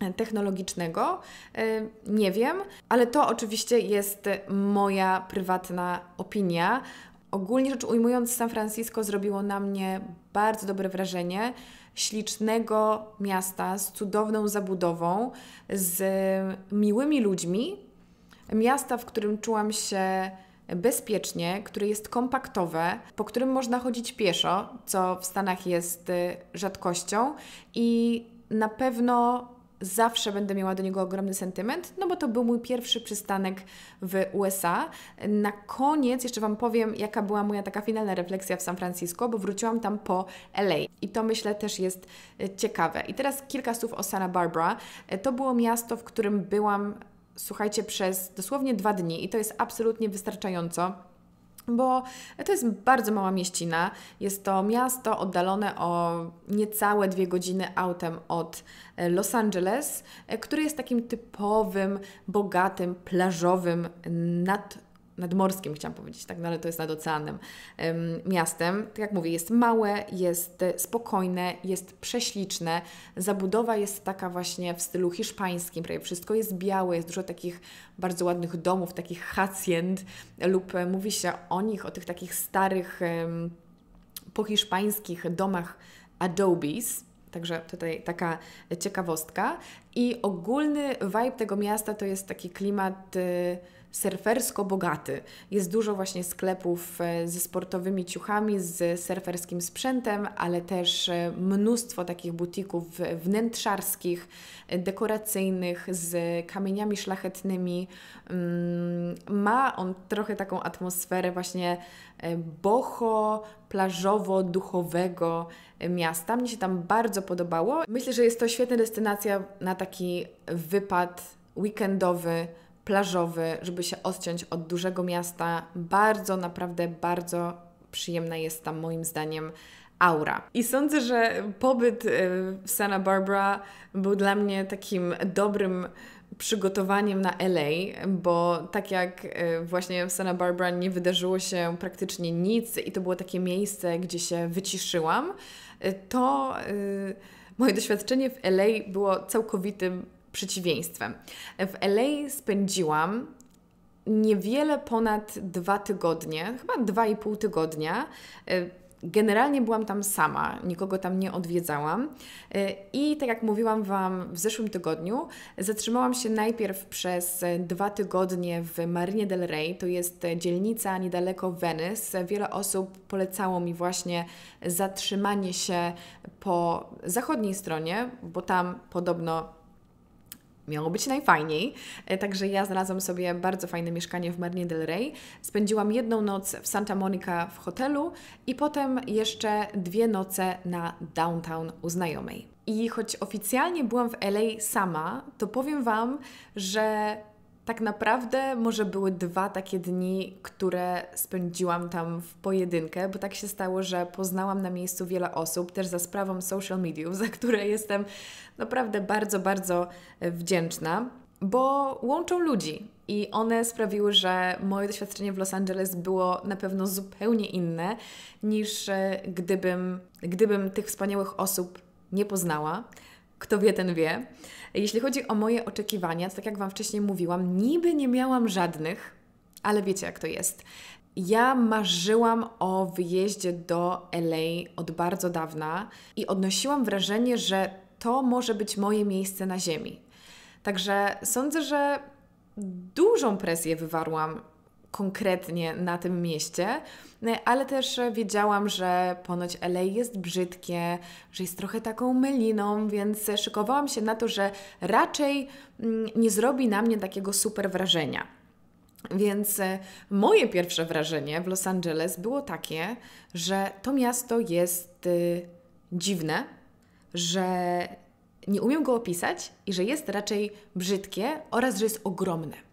S1: e, technologicznego. E, nie wiem, ale to oczywiście jest moja prywatna opinia. Ogólnie rzecz ujmując, San Francisco zrobiło na mnie bardzo dobre wrażenie ślicznego miasta z cudowną zabudową, z miłymi ludźmi. Miasta, w którym czułam się bezpiecznie, które jest kompaktowe, po którym można chodzić pieszo, co w Stanach jest y, rzadkością i na pewno zawsze będę miała do niego ogromny sentyment, no bo to był mój pierwszy przystanek w USA. Na koniec jeszcze Wam powiem, jaka była moja taka finalna refleksja w San Francisco, bo wróciłam tam po LA i to myślę też jest y, ciekawe. I teraz kilka słów o Santa Barbara. Y, to było miasto, w którym byłam słuchajcie, przez dosłownie dwa dni i to jest absolutnie wystarczająco. Bo to jest bardzo mała mieścina. Jest to miasto oddalone o niecałe dwie godziny autem od e, Los Angeles, e, który jest takim typowym, bogatym, plażowym, nad nadmorskim chciałam powiedzieć, tak, no ale to jest nad oceanem, miastem. Tak jak mówię, jest małe, jest spokojne, jest prześliczne. Zabudowa jest taka właśnie w stylu hiszpańskim, prawie wszystko jest białe, jest dużo takich bardzo ładnych domów, takich haciend lub e, mówi się o nich, o tych takich starych po hiszpańskich domach adobes, Także tutaj taka ciekawostka. I ogólny vibe tego miasta to jest taki klimat. Yy surfersko bogaty. Jest dużo właśnie sklepów e, ze sportowymi ciuchami, z surferskim sprzętem, ale też e, mnóstwo takich butików wnętrzarskich, e, dekoracyjnych, z kamieniami szlachetnymi. Mm, ma on trochę taką atmosferę właśnie boho, plażowo-duchowego miasta. Mnie się tam bardzo podobało. Myślę, że jest to świetna destynacja na taki wypad weekendowy, plażowy, żeby się odciąć od dużego miasta. Bardzo, naprawdę bardzo przyjemna jest tam moim zdaniem aura. I sądzę, że pobyt y, w Santa Barbara był dla mnie takim dobrym przygotowaniem na LA, bo tak jak y, właśnie w Santa Barbara nie wydarzyło się praktycznie nic i to było takie miejsce, gdzie się wyciszyłam, y, to moje doświadczenie w LA było całkowitym przeciwieństwem. W LA spędziłam niewiele ponad dwa tygodnie, chyba dwa i pół tygodnia. Y, generalnie byłam tam sama, nikogo tam nie odwiedzałam. Y, I tak jak mówiłam Wam w zeszłym tygodniu, zatrzymałam się najpierw przez dwa tygodnie w Marinie del Rey. To jest dzielnica niedaleko Venice. Wiele osób polecało mi właśnie zatrzymanie się po zachodniej stronie, bo tam podobno miało być najfajniej. E, także ja znalazłam sobie bardzo fajne mieszkanie w Marnie del Rey. Spędziłam jedną noc w Santa Monica w hotelu i potem jeszcze dwie noce na downtown u znajomej. I choć oficjalnie byłam w LA sama, to powiem Wam, że tak naprawdę może były dwa takie dni, które spędziłam tam w pojedynkę, bo tak się stało, że poznałam na miejscu wiele osób, też za sprawą social mediów, [LAUGHS] za które jestem naprawdę bardzo, bardzo wdzięczna, bo łączą ludzi. I one sprawiły, że moje doświadczenie w Los Angeles było na pewno zupełnie inne niż e, gdybym, gdybym tych wspaniałych osób nie poznała kto wie, ten wie. Jeśli chodzi o moje oczekiwania, to tak jak Wam wcześniej mówiłam, niby nie miałam żadnych, ale wiecie jak to jest. Ja marzyłam o wyjeździe do LA od bardzo dawna i odnosiłam wrażenie, że to może być moje miejsce na ziemi. Także sądzę, że dużą presję wywarłam konkretnie na tym mieście, ale też wiedziałam, że ponoć LA jest brzydkie, że jest trochę taką myliną, więc szykowałam się na to, że raczej mm, nie zrobi na mnie takiego super wrażenia. Więc e, moje pierwsze wrażenie w Los Angeles było takie, że to miasto jest y, dziwne, że nie umiem go opisać i że jest raczej brzydkie oraz że jest ogromne.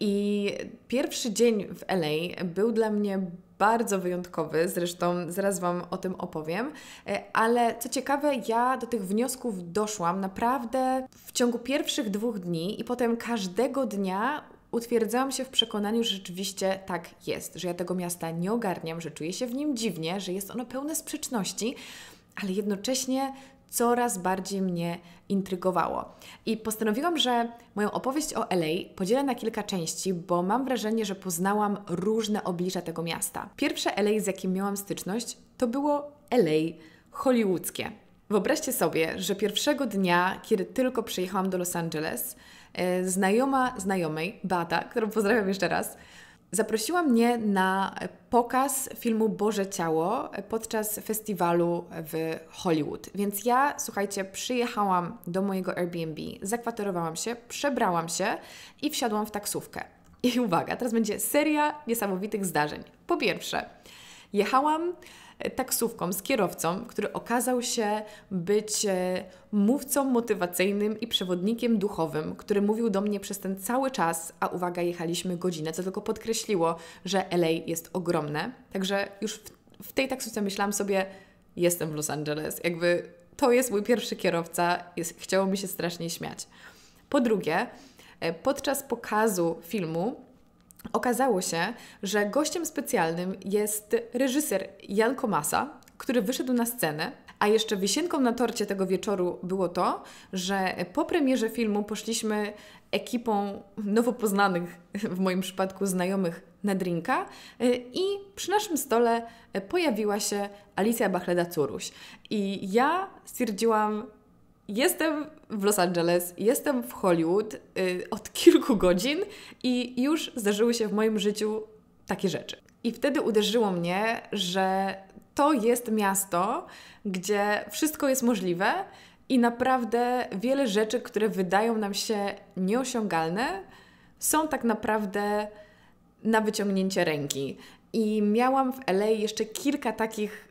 S1: I pierwszy dzień w LA był dla mnie bardzo wyjątkowy, zresztą zaraz Wam o tym opowiem, e, ale co ciekawe, ja do tych wniosków doszłam naprawdę w ciągu pierwszych dwóch dni i potem każdego dnia utwierdzałam się w przekonaniu, że rzeczywiście tak jest, że ja tego miasta nie ogarniam, że czuję się w nim dziwnie, że jest ono pełne sprzeczności, ale jednocześnie coraz bardziej mnie intrygowało. I postanowiłam, że moją opowieść o LA podzielę na kilka części, bo mam wrażenie, że poznałam różne oblicza tego miasta. Pierwsze LA, z jakim miałam styczność, to było LA hollywoodzkie. Wyobraźcie sobie, że pierwszego dnia, kiedy tylko przyjechałam do Los Angeles, e, znajoma znajomej, Bata, którą pozdrawiam jeszcze raz, Zaprosiła mnie na pokaz filmu Boże Ciało podczas festiwalu w Hollywood. Więc ja, słuchajcie, przyjechałam do mojego Airbnb, zakwaterowałam się, przebrałam się i wsiadłam w taksówkę. I uwaga, teraz będzie seria niesamowitych zdarzeń. Po pierwsze, jechałam E, taksówką, z kierowcą, który okazał się być e, mówcą motywacyjnym i przewodnikiem duchowym, który mówił do mnie przez ten cały czas, a uwaga, jechaliśmy godzinę, co tylko podkreśliło, że LA jest ogromne. Także już w, w tej taksówce myślałam sobie, jestem w Los Angeles, jakby to jest mój pierwszy kierowca, jest, chciało mi się strasznie śmiać. Po drugie, e, podczas pokazu filmu Okazało się, że gościem specjalnym jest reżyser Jan Komasa, który wyszedł na scenę. A jeszcze wisienką na torcie tego wieczoru było to, że po premierze filmu poszliśmy ekipą nowo poznanych, w moim przypadku znajomych, na drinka y, i przy naszym stole pojawiła się Alicja Bachleda-Curuś. I ja stwierdziłam, Jestem w Los Angeles, jestem w Hollywood y, od kilku godzin i już zdarzyły się w moim życiu takie rzeczy. I wtedy uderzyło mnie, że to jest miasto, gdzie wszystko jest możliwe i naprawdę wiele rzeczy, które wydają nam się nieosiągalne, są tak naprawdę na wyciągnięcie ręki. I miałam w LA jeszcze kilka takich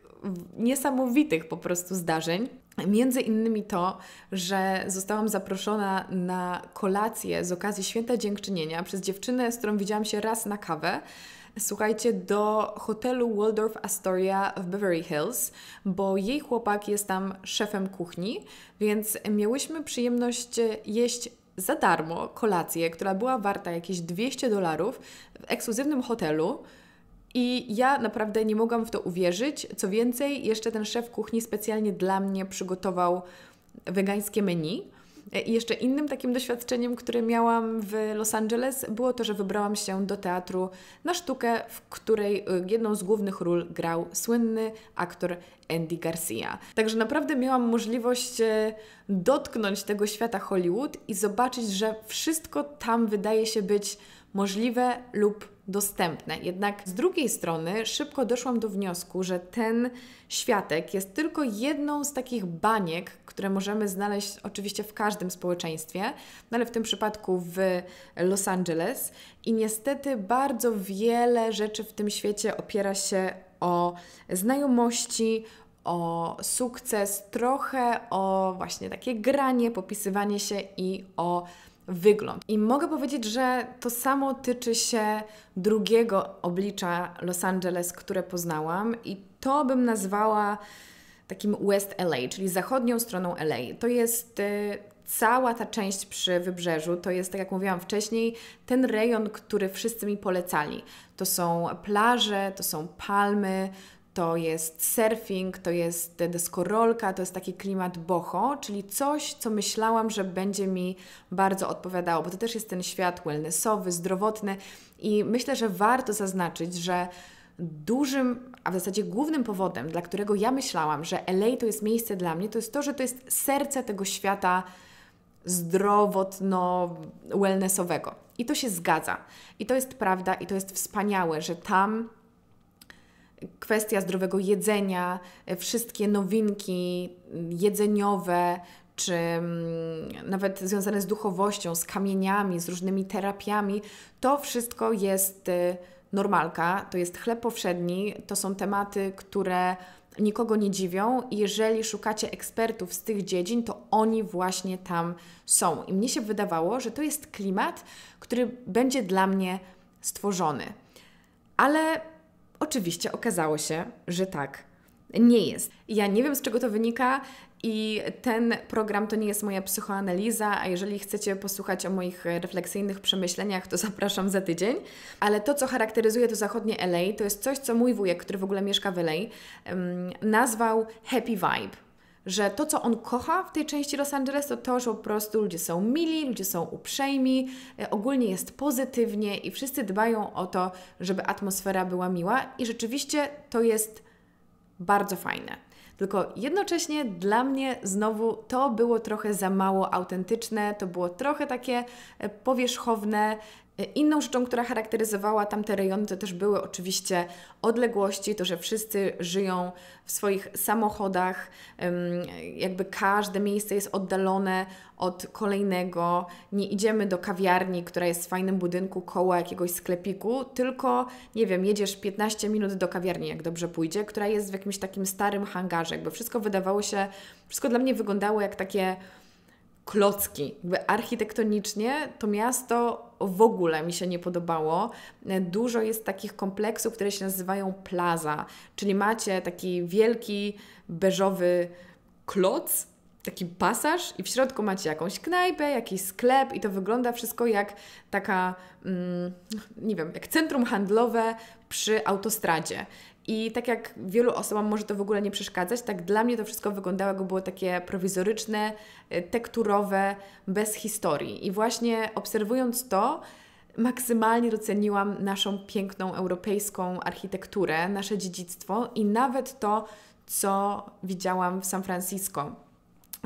S1: niesamowitych po prostu zdarzeń, Między innymi to, że zostałam zaproszona na kolację z okazji Święta Dziękczynienia przez dziewczynę, z którą widziałam się raz na kawę. Słuchajcie, do hotelu Waldorf Astoria w Beverly Hills, bo jej chłopak jest tam szefem kuchni, więc miałyśmy przyjemność jeść za darmo kolację, która była warta jakieś 200 dolarów w ekskluzywnym hotelu i ja naprawdę nie mogłam w to uwierzyć. Co więcej, jeszcze ten szef kuchni specjalnie dla mnie przygotował wegańskie menu. I jeszcze innym takim doświadczeniem, które miałam w Los Angeles, było to, że wybrałam się do teatru na sztukę, w której y, jedną z głównych ról grał słynny aktor Andy Garcia. Także naprawdę miałam możliwość y, dotknąć tego świata Hollywood i zobaczyć, że wszystko tam wydaje się być możliwe lub dostępne. Jednak z drugiej strony szybko doszłam do wniosku, że ten światek jest tylko jedną z takich baniek, które możemy znaleźć oczywiście w każdym społeczeństwie, no ale w tym przypadku w Los Angeles. I niestety bardzo wiele rzeczy w tym świecie opiera się o znajomości, o sukces, trochę o właśnie takie granie, popisywanie się i o wygląd. I mogę powiedzieć, że to samo tyczy się drugiego oblicza Los Angeles, które poznałam, i to bym nazwała takim West LA, czyli zachodnią stroną LA. To jest y, cała ta część przy wybrzeżu, to jest, tak jak mówiłam wcześniej, ten rejon, który wszyscy mi polecali. To są plaże, to są palmy, to jest surfing, to jest deskorolka, to jest taki klimat boho, czyli coś, co myślałam, że będzie mi bardzo odpowiadało, bo to też jest ten świat wellnessowy, zdrowotny i myślę, że warto zaznaczyć, że dużym, a w zasadzie głównym powodem, dla którego ja myślałam, że LA to jest miejsce dla mnie, to jest to, że to jest serce tego świata zdrowotno-wellnessowego. I to się zgadza. I to jest prawda, i to jest wspaniałe, że tam kwestia zdrowego jedzenia, e, wszystkie nowinki mm, jedzeniowe, czy mm, nawet związane z duchowością, z kamieniami, z różnymi terapiami, to wszystko jest e, normalka, to jest chleb powszedni, to są tematy, które nikogo nie dziwią. Jeżeli szukacie ekspertów z tych dziedzin, to oni właśnie tam są. I mnie się wydawało, że to jest klimat, który będzie dla mnie stworzony. Ale Oczywiście okazało się, że tak. Nie jest. Ja nie wiem, z czego to wynika, i ten program to nie jest moja psychoanaliza, a jeżeli chcecie posłuchać o moich refleksyjnych przemyśleniach, to [LAUGHS] zapraszam za tydzień. Ale to, co charakteryzuje to zachodnie LA, to jest coś, co mój wujek, który w ogóle mieszka w LA, nazwał happy vibe że to, co on kocha w tej części Los Angeles, to to, że po prostu ludzie są mili, ludzie są uprzejmi, e, ogólnie jest pozytywnie i wszyscy dbają o to, żeby atmosfera była miła i rzeczywiście to jest bardzo fajne. Tylko jednocześnie dla mnie znowu to było trochę za mało autentyczne, to było trochę takie e, powierzchowne Inną rzeczą, która charakteryzowała tamte rejony, to też były oczywiście odległości, to, że wszyscy żyją w swoich samochodach, jakby każde miejsce jest oddalone od kolejnego. Nie idziemy do kawiarni, która jest w fajnym budynku koło jakiegoś sklepiku, tylko, nie wiem, jedziesz 15 minut do kawiarni, jak dobrze pójdzie, która jest w jakimś takim starym hangarze. Jakby wszystko wydawało się, wszystko dla mnie wyglądało jak takie klocki. Jakby architektonicznie to miasto w ogóle mi się nie podobało. E, dużo jest takich kompleksów, które się nazywają plaza, czyli macie taki wielki beżowy kloc, taki pasaż i w środku macie jakąś knajpę, jakiś sklep i to wygląda wszystko jak taka, mm, nie wiem, jak centrum handlowe przy autostradzie. I tak jak wielu osobom może to w ogóle nie przeszkadzać, tak dla mnie to wszystko wyglądało, jakby było takie prowizoryczne, y, tekturowe, bez historii. I właśnie obserwując to, maksymalnie doceniłam naszą piękną europejską architekturę, nasze dziedzictwo i nawet to, co widziałam w San Francisco.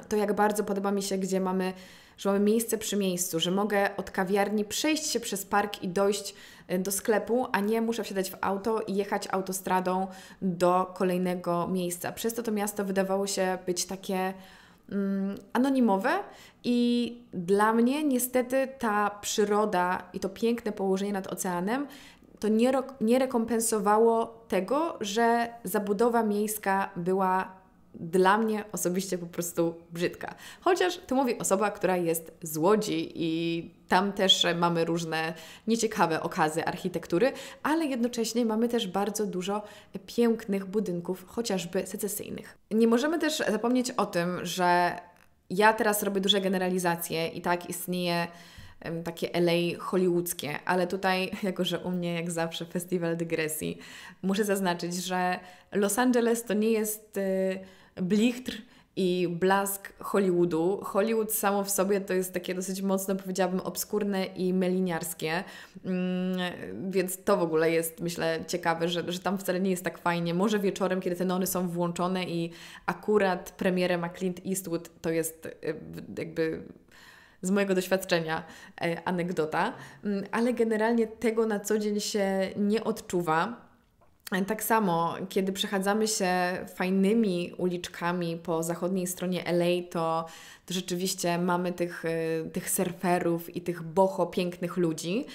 S1: To jak bardzo podoba mi się, gdzie mamy, że mamy miejsce przy miejscu, że mogę od kawiarni przejść się przez park i dojść do sklepu, a nie muszę wsiadać w auto i jechać autostradą do kolejnego miejsca. Przez to to miasto wydawało się być takie mm, anonimowe i dla mnie niestety ta przyroda i to piękne położenie nad oceanem to nie, nie rekompensowało tego, że zabudowa miejska była dla mnie osobiście po prostu brzydka. Chociaż to mówi osoba, która jest z Łodzi i tam też mamy różne nieciekawe okazy architektury, ale jednocześnie mamy też bardzo dużo pięknych budynków, chociażby secesyjnych. Nie możemy też zapomnieć o tym, że ja teraz robię duże generalizacje i tak istnieje takie LA hollywoodzkie, ale tutaj, [LAUGHS] jako że u mnie jak zawsze festiwal dygresji, muszę zaznaczyć, że Los Angeles to nie jest... Yy, blichtr i blask Hollywoodu. Hollywood samo w sobie to jest takie dosyć mocno, powiedziałabym, obskurne i meliniarskie, mm, więc to w ogóle jest, myślę, ciekawe, że, że tam wcale nie jest tak fajnie. Może wieczorem, kiedy te nony są włączone i akurat premierem ma Clint Eastwood, to jest y, jakby z mojego doświadczenia y, anegdota, mm, ale generalnie tego na co dzień się nie odczuwa. Tak samo, kiedy przechadzamy się fajnymi uliczkami po zachodniej stronie LA, to, to rzeczywiście mamy tych, y, tych surferów i tych boho pięknych ludzi,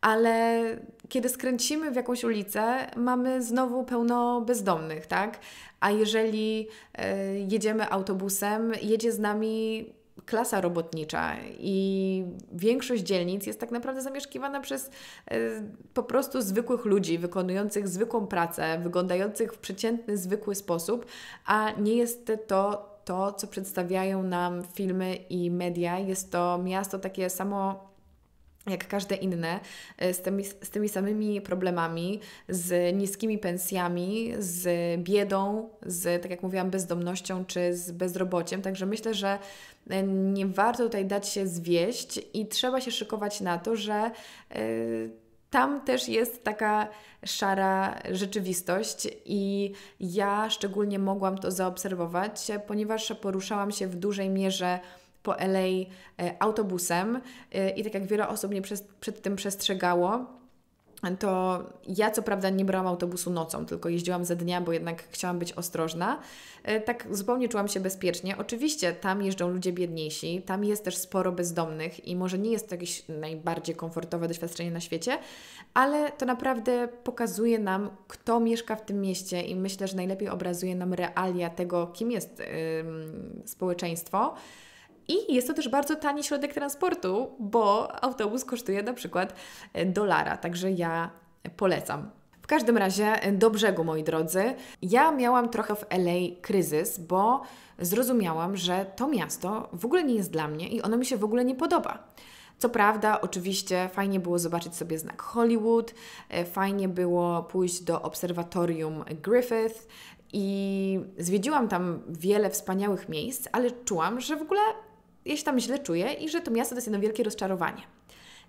S1: ale kiedy skręcimy w jakąś ulicę, mamy znowu pełno bezdomnych, tak? A jeżeli y, jedziemy autobusem, jedzie z nami klasa robotnicza i większość dzielnic jest tak naprawdę zamieszkiwana przez e, po prostu zwykłych ludzi, wykonujących zwykłą pracę, wyglądających w przeciętny, zwykły sposób, a nie jest to to, co przedstawiają nam filmy i media. Jest to miasto takie samo jak każde inne, e, z tymi, z tymi samymi problemami, z niskimi pensjami, z biedą, z, tak jak mówiłam, bezdomnością czy z bezrobociem. Także myślę, że e, nie warto tutaj dać się zwieść i trzeba się szykować na to, że. Yy, tam też jest taka szara rzeczywistość i ja szczególnie mogłam to zaobserwować, ponieważ poruszałam się w dużej mierze po LA e, autobusem e, i tak jak wiele osób mnie przez, przed tym przestrzegało, to ja co prawda nie brałam autobusu nocą, tylko jeździłam ze dnia, bo jednak chciałam być ostrożna. E, tak zupełnie czułam się bezpiecznie. Oczywiście tam jeżdżą ludzie biedniejsi, tam jest też sporo bezdomnych i może nie jest to jakieś najbardziej komfortowe doświadczenie na świecie, ale to naprawdę pokazuje nam, kto mieszka w tym mieście i myślę, że najlepiej obrazuje nam realia tego, kim jest yy, społeczeństwo. I jest to też bardzo tani środek transportu, bo autobus kosztuje na przykład e, dolara, także ja polecam. W każdym razie e, do brzegu, moi drodzy. Ja miałam trochę w LA kryzys, bo zrozumiałam, że to miasto w ogóle nie jest dla mnie i ono mi się w ogóle nie podoba. Co prawda, oczywiście fajnie było zobaczyć sobie znak Hollywood, e, fajnie było pójść do obserwatorium Griffith i zwiedziłam tam wiele wspaniałych miejsc, ale czułam, że w ogóle ja się tam źle czuję i że to miasto to jest jedno wielkie rozczarowanie.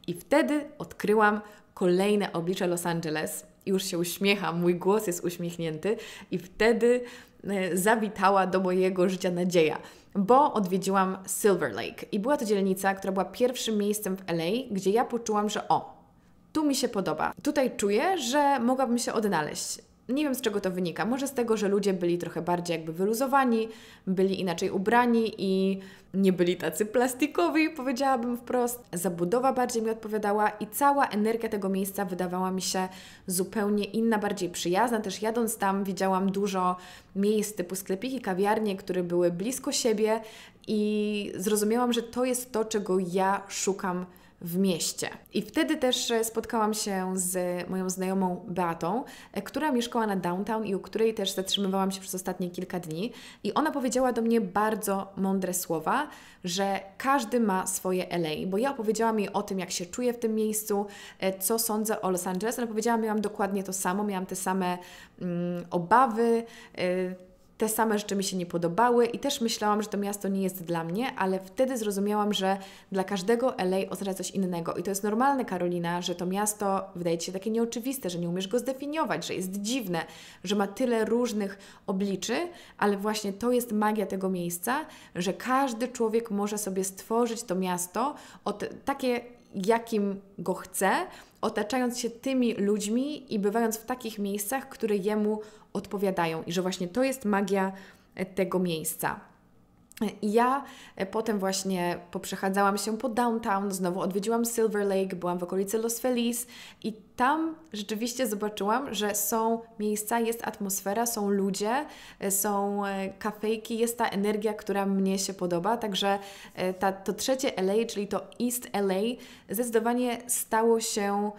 S1: I wtedy odkryłam kolejne oblicze Los Angeles. Już się uśmiecham, mój głos jest uśmiechnięty, i wtedy e, zawitała do mojego życia nadzieja, bo odwiedziłam Silver Lake i była to dzielnica, która była pierwszym miejscem w LA, gdzie ja poczułam, że o, tu mi się podoba. Tutaj czuję, że mogłabym się odnaleźć nie wiem z czego to wynika. Może z tego, że ludzie byli trochę bardziej jakby wyluzowani, byli inaczej ubrani i nie byli tacy plastikowi, powiedziałabym wprost. Zabudowa bardziej mi odpowiadała i cała energia tego miejsca wydawała mi się zupełnie inna, bardziej przyjazna. Też jadąc tam widziałam dużo miejsc typu sklepiki, kawiarnie, które były blisko siebie i zrozumiałam, że to jest to, czego ja szukam w mieście. I wtedy też e, spotkałam się z moją znajomą Beatą, e, która mieszkała na downtown i u której też zatrzymywałam się przez ostatnie kilka dni. I ona powiedziała do mnie bardzo mądre słowa, że każdy ma swoje LA, bo ja opowiedziałam jej o tym, jak się czuję w tym miejscu, e, co sądzę o Los Angeles. Ona powiedziała, miałam dokładnie to samo, miałam te same mm, obawy, y, te same rzeczy mi się nie podobały i też myślałam, że to miasto nie jest dla mnie, ale wtedy zrozumiałam, że dla każdego LA oznacza coś innego. I to jest normalne, Karolina, że to miasto wydaje ci się takie nieoczywiste, że nie umiesz go zdefiniować, że jest dziwne, że ma tyle różnych obliczy, ale właśnie to jest magia tego miejsca, że każdy człowiek może sobie stworzyć to miasto od takie jakim go chce, otaczając się tymi ludźmi i bywając w takich miejscach, które jemu odpowiadają. I że właśnie to jest magia tego miejsca. I ja e, potem właśnie poprzechadzałam się po downtown, znowu odwiedziłam Silver Lake, byłam w okolicy Los Feliz i tam rzeczywiście zobaczyłam, że są miejsca, jest atmosfera, są ludzie, e, są e, kafejki, jest ta energia, która mnie się podoba. Także ta, to trzecie LA, czyli to East LA, zdecydowanie stało się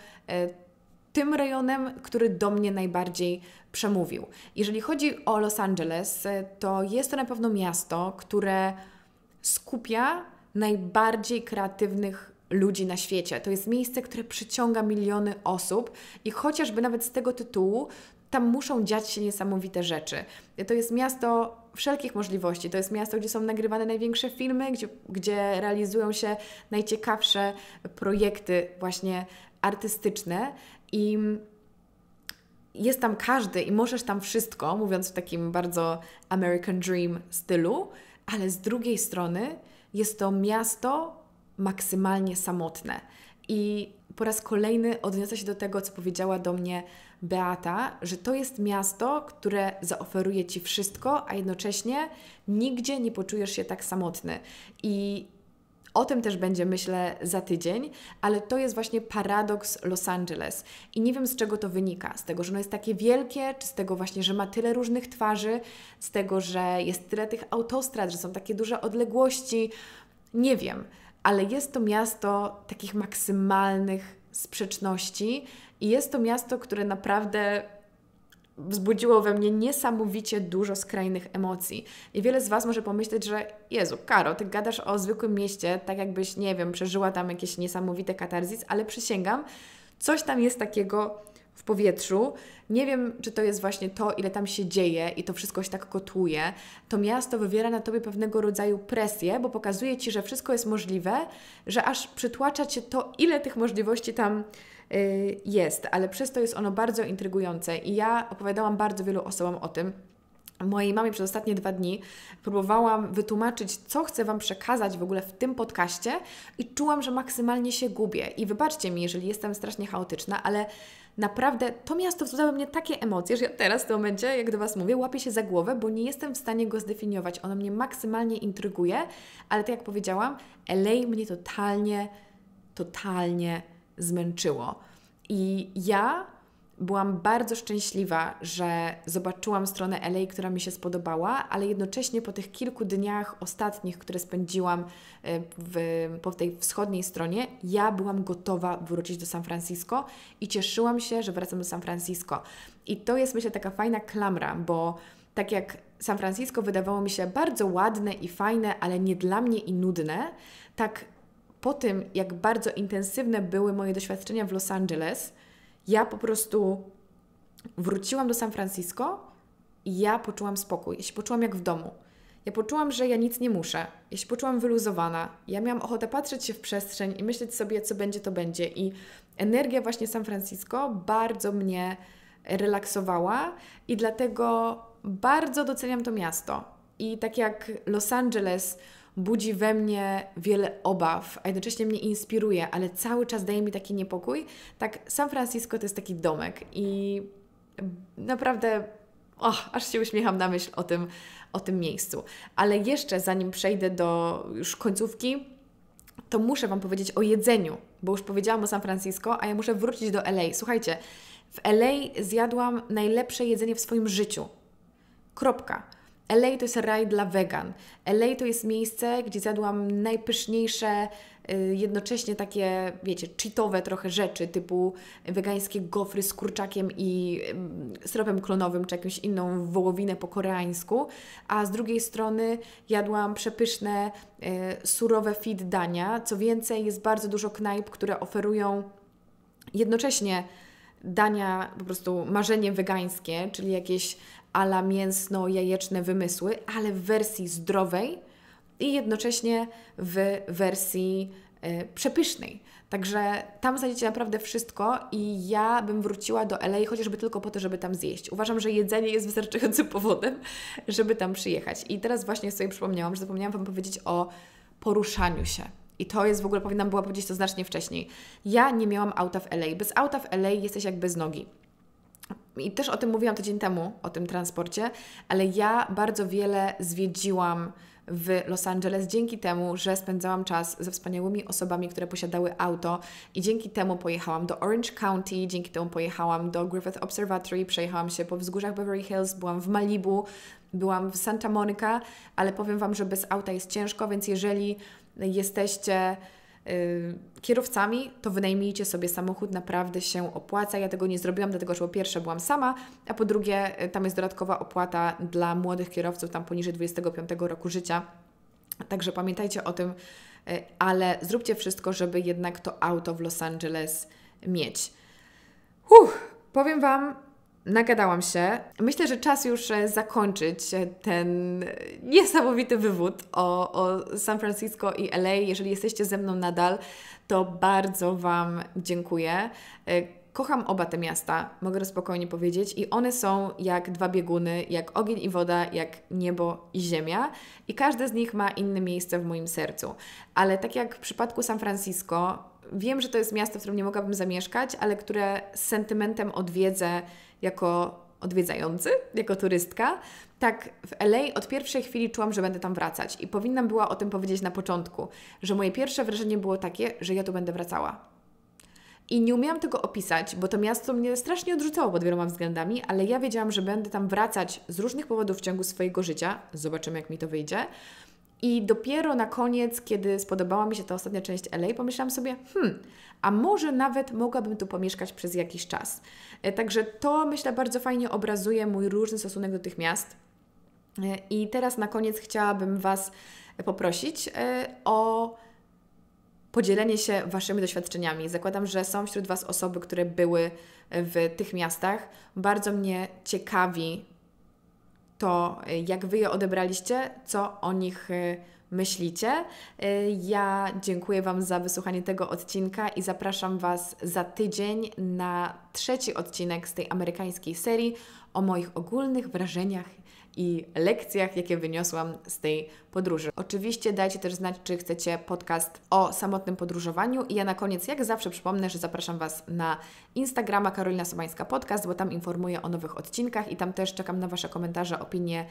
S1: tym rejonem, który do mnie najbardziej przemówił. Jeżeli chodzi o Los Angeles, e, to jest to na pewno miasto, które skupia najbardziej kreatywnych ludzi na świecie. To jest miejsce, które przyciąga miliony osób i chociażby nawet z tego tytułu tam muszą dziać się niesamowite rzeczy. To jest miasto wszelkich możliwości. To jest miasto, gdzie są nagrywane największe filmy, gdzie, gdzie realizują się najciekawsze projekty właśnie artystyczne i jest tam każdy i możesz tam wszystko, mówiąc w takim bardzo American Dream stylu, ale z drugiej strony jest to miasto maksymalnie samotne. I po raz kolejny odniosę się do tego, co powiedziała do mnie Beata, że to jest miasto, które zaoferuje ci wszystko, a jednocześnie nigdzie nie poczujesz się tak samotny. I o tym też będzie, myślę, za tydzień, ale to jest właśnie paradoks Los Angeles. I nie wiem, z czego to wynika. Z tego, że ono jest takie wielkie, czy z tego właśnie, że ma tyle różnych twarzy, z tego, że jest tyle tych autostrad, że są takie duże odległości. Nie wiem, ale jest to miasto takich maksymalnych sprzeczności i jest to miasto, które naprawdę wzbudziło we mnie niesamowicie dużo skrajnych emocji. I wiele z Was może pomyśleć, że Jezu, Karo, Ty gadasz o zwykłym mieście, tak jakbyś, nie wiem, przeżyła tam jakieś niesamowite katarzys, ale przysięgam, coś tam jest takiego powietrzu. Nie wiem, czy to jest właśnie to, ile tam się dzieje i to wszystko się tak kotuje. To miasto wywiera na tobie pewnego rodzaju presję, bo pokazuje ci, że wszystko jest możliwe, że aż przytłacza cię to, ile tych możliwości tam y, jest, ale przez to jest ono bardzo intrygujące i ja opowiadałam bardzo wielu osobom o tym. Mojej mamie przez ostatnie dwa dni próbowałam wytłumaczyć, co chcę Wam przekazać w ogóle w tym podcaście, i czułam, że maksymalnie się gubię. I wybaczcie mi, jeżeli jestem strasznie chaotyczna, ale Naprawdę to miasto wzbudzało mnie takie emocje, że ja teraz w tym momencie, jak do Was mówię, łapię się za głowę, bo nie jestem w stanie go zdefiniować. Ono mnie maksymalnie intryguje, ale tak jak powiedziałam, LA mnie totalnie, totalnie zmęczyło. I ja byłam bardzo szczęśliwa, że zobaczyłam stronę LA, która mi się spodobała, ale jednocześnie po tych kilku dniach ostatnich, które spędziłam e, w, po tej wschodniej stronie, ja byłam gotowa wrócić do San Francisco i cieszyłam się, że wracam do San Francisco. I to jest myślę taka fajna klamra, bo tak jak San Francisco wydawało mi się bardzo ładne i fajne, ale nie dla mnie i nudne, tak po tym, jak bardzo intensywne były moje doświadczenia w Los Angeles – ja po prostu wróciłam do San Francisco i ja poczułam spokój. Ja się poczułam jak w domu. Ja poczułam, że ja nic nie muszę. Ja się poczułam wyluzowana. Ja miałam ochotę patrzeć się w przestrzeń i myśleć sobie, co będzie, to będzie. I energia właśnie San Francisco bardzo mnie relaksowała i dlatego bardzo doceniam to miasto. I tak jak Los Angeles budzi we mnie wiele obaw, a jednocześnie mnie inspiruje, ale cały czas daje mi taki niepokój, tak San Francisco to jest taki domek i naprawdę oh, aż się uśmiecham na myśl o tym, o tym miejscu. Ale jeszcze zanim przejdę do już końcówki, to muszę Wam powiedzieć o jedzeniu, bo już powiedziałam o San Francisco, a ja muszę wrócić do LA. Słuchajcie, w LA zjadłam najlepsze jedzenie w swoim życiu. Kropka. LA to jest raj dla wegan. LA to jest miejsce, gdzie zjadłam najpyszniejsze, y, jednocześnie takie, wiecie, cheatowe trochę rzeczy, typu wegańskie gofry z kurczakiem i syropem klonowym, czy jakąś inną wołowinę po koreańsku, a z drugiej strony jadłam przepyszne, y, surowe fit dania. Co więcej, jest bardzo dużo knajp, które oferują jednocześnie dania, po prostu marzenie wegańskie, czyli jakieś ala mięsno-jajeczne wymysły, ale w wersji zdrowej i jednocześnie w wersji y, przepysznej. Także tam znajdziecie naprawdę wszystko i ja bym wróciła do LA chociażby tylko po to, żeby tam zjeść. Uważam, że jedzenie jest wystarczającym [LAUGHS] powodem, żeby tam przyjechać. I teraz właśnie sobie przypomniałam, że zapomniałam Wam powiedzieć o poruszaniu się. I to jest w ogóle, powinnam była powiedzieć to znacznie wcześniej. Ja nie miałam auta w LA. Bez auta w LA jesteś jak bez nogi i też o tym mówiłam tydzień temu, o tym transporcie, ale ja bardzo wiele zwiedziłam w Los Angeles dzięki temu, że spędzałam czas ze wspaniałymi osobami, które posiadały auto i dzięki temu pojechałam do Orange County, dzięki temu pojechałam do Griffith Observatory, przejechałam się po wzgórzach Beverly Hills, byłam w Malibu, byłam w Santa Monica, ale powiem Wam, że bez auta jest ciężko, więc jeżeli jesteście Y, kierowcami, to wynajmijcie sobie samochód, naprawdę się opłaca. Ja tego nie zrobiłam, dlatego że po pierwsze byłam sama, a po drugie y, tam jest dodatkowa opłata dla młodych kierowców tam poniżej 25 roku życia. Także pamiętajcie o tym, y, ale zróbcie wszystko, żeby jednak to auto w Los Angeles mieć. Uff, powiem Wam, nagadałam się. Myślę, że czas już e, zakończyć e, ten e, niesamowity wywód o, o, San Francisco i LA. Jeżeli jesteście ze mną nadal, to bardzo Wam dziękuję. Kocham oba te miasta, mogę spokojnie powiedzieć, i one są jak dwa bieguny, jak ogień i woda, jak niebo i ziemia, i każde z nich ma inne miejsce w moim sercu. Ale tak jak w przypadku San Francisco, wiem, że to jest miasto, w którym nie mogłabym zamieszkać, ale które z sentymentem odwiedzę jako odwiedzający, jako turystka. Tak, w LA od pierwszej chwili czułam, że będę tam wracać i powinnam była o tym powiedzieć na początku, że moje pierwsze wrażenie było takie, że ja tu będę wracała. I nie umiałam tego opisać, bo to miasto mnie strasznie odrzucało pod wieloma względami, ale ja wiedziałam, że będę tam wracać z różnych powodów w ciągu swojego życia. Zobaczymy, jak mi to wyjdzie. I dopiero na koniec, kiedy spodobała mi się ta ostatnia część LA, pomyślałam sobie, hmm, a może nawet mogłabym tu pomieszkać przez jakiś czas. E, także to myślę bardzo fajnie obrazuje mój różny stosunek do tych miast. E, I teraz na koniec chciałabym Was e, poprosić o podzielenie się Waszymi doświadczeniami. Zakładam, że są wśród Was osoby, które były w tych miastach. Bardzo mnie ciekawi to, y, jak Wy je odebraliście, co o nich y, myślicie. Y, ja dziękuję Wam za wysłuchanie tego odcinka i zapraszam Was za tydzień na trzeci odcinek z tej amerykańskiej serii o moich ogólnych wrażeniach i lekcjach, jakie wyniosłam z tej podróży. Oczywiście dajcie też znać, czy chcecie podcast o samotnym podróżowaniu i ja na koniec, jak zawsze przypomnę, że zapraszam Was na Instagrama Karolina Sobańska Podcast, bo tam informuję o nowych odcinkach i tam też czekam na Wasze komentarze, opinie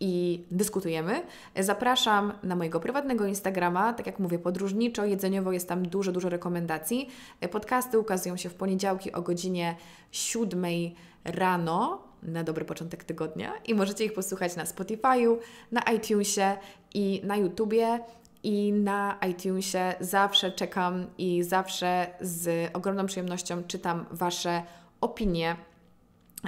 S1: i dyskutujemy. Zapraszam na mojego prywatnego Instagrama, tak jak mówię, podróżniczo, jedzeniowo jest tam dużo, dużo rekomendacji. Podcasty ukazują się w poniedziałki o godzinie 7 rano na dobry początek tygodnia i możecie ich posłuchać na Spotify'u, na iTunesie i na YouTubie. I na iTunesie zawsze czekam i zawsze z ogromną przyjemnością czytam Wasze opinie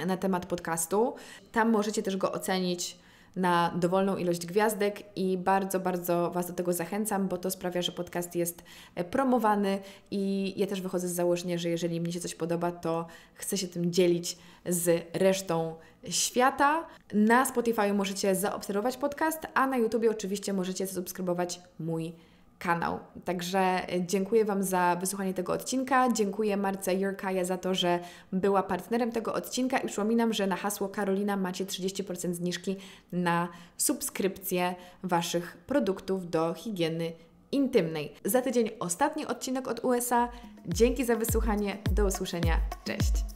S1: na temat podcastu. Tam możecie też go ocenić na dowolną ilość gwiazdek i bardzo, bardzo Was do tego zachęcam, bo to sprawia, że podcast jest e, promowany i ja też wychodzę z założenia, że jeżeli mi się coś podoba, to chcę się tym dzielić z resztą świata. Na Spotify możecie zaobserwować podcast, a na YouTube oczywiście możecie zasubskrybować mój podcast kanał. Także e, dziękuję Wam za wysłuchanie tego odcinka. Dziękuję Marce Jurkaja za to, że była partnerem tego odcinka i przypominam, że na hasło Karolina macie 30% zniżki na subskrypcję Waszych produktów do higieny intymnej. Za tydzień ostatni odcinek od USA. Dzięki za wysłuchanie. Do usłyszenia. Cześć!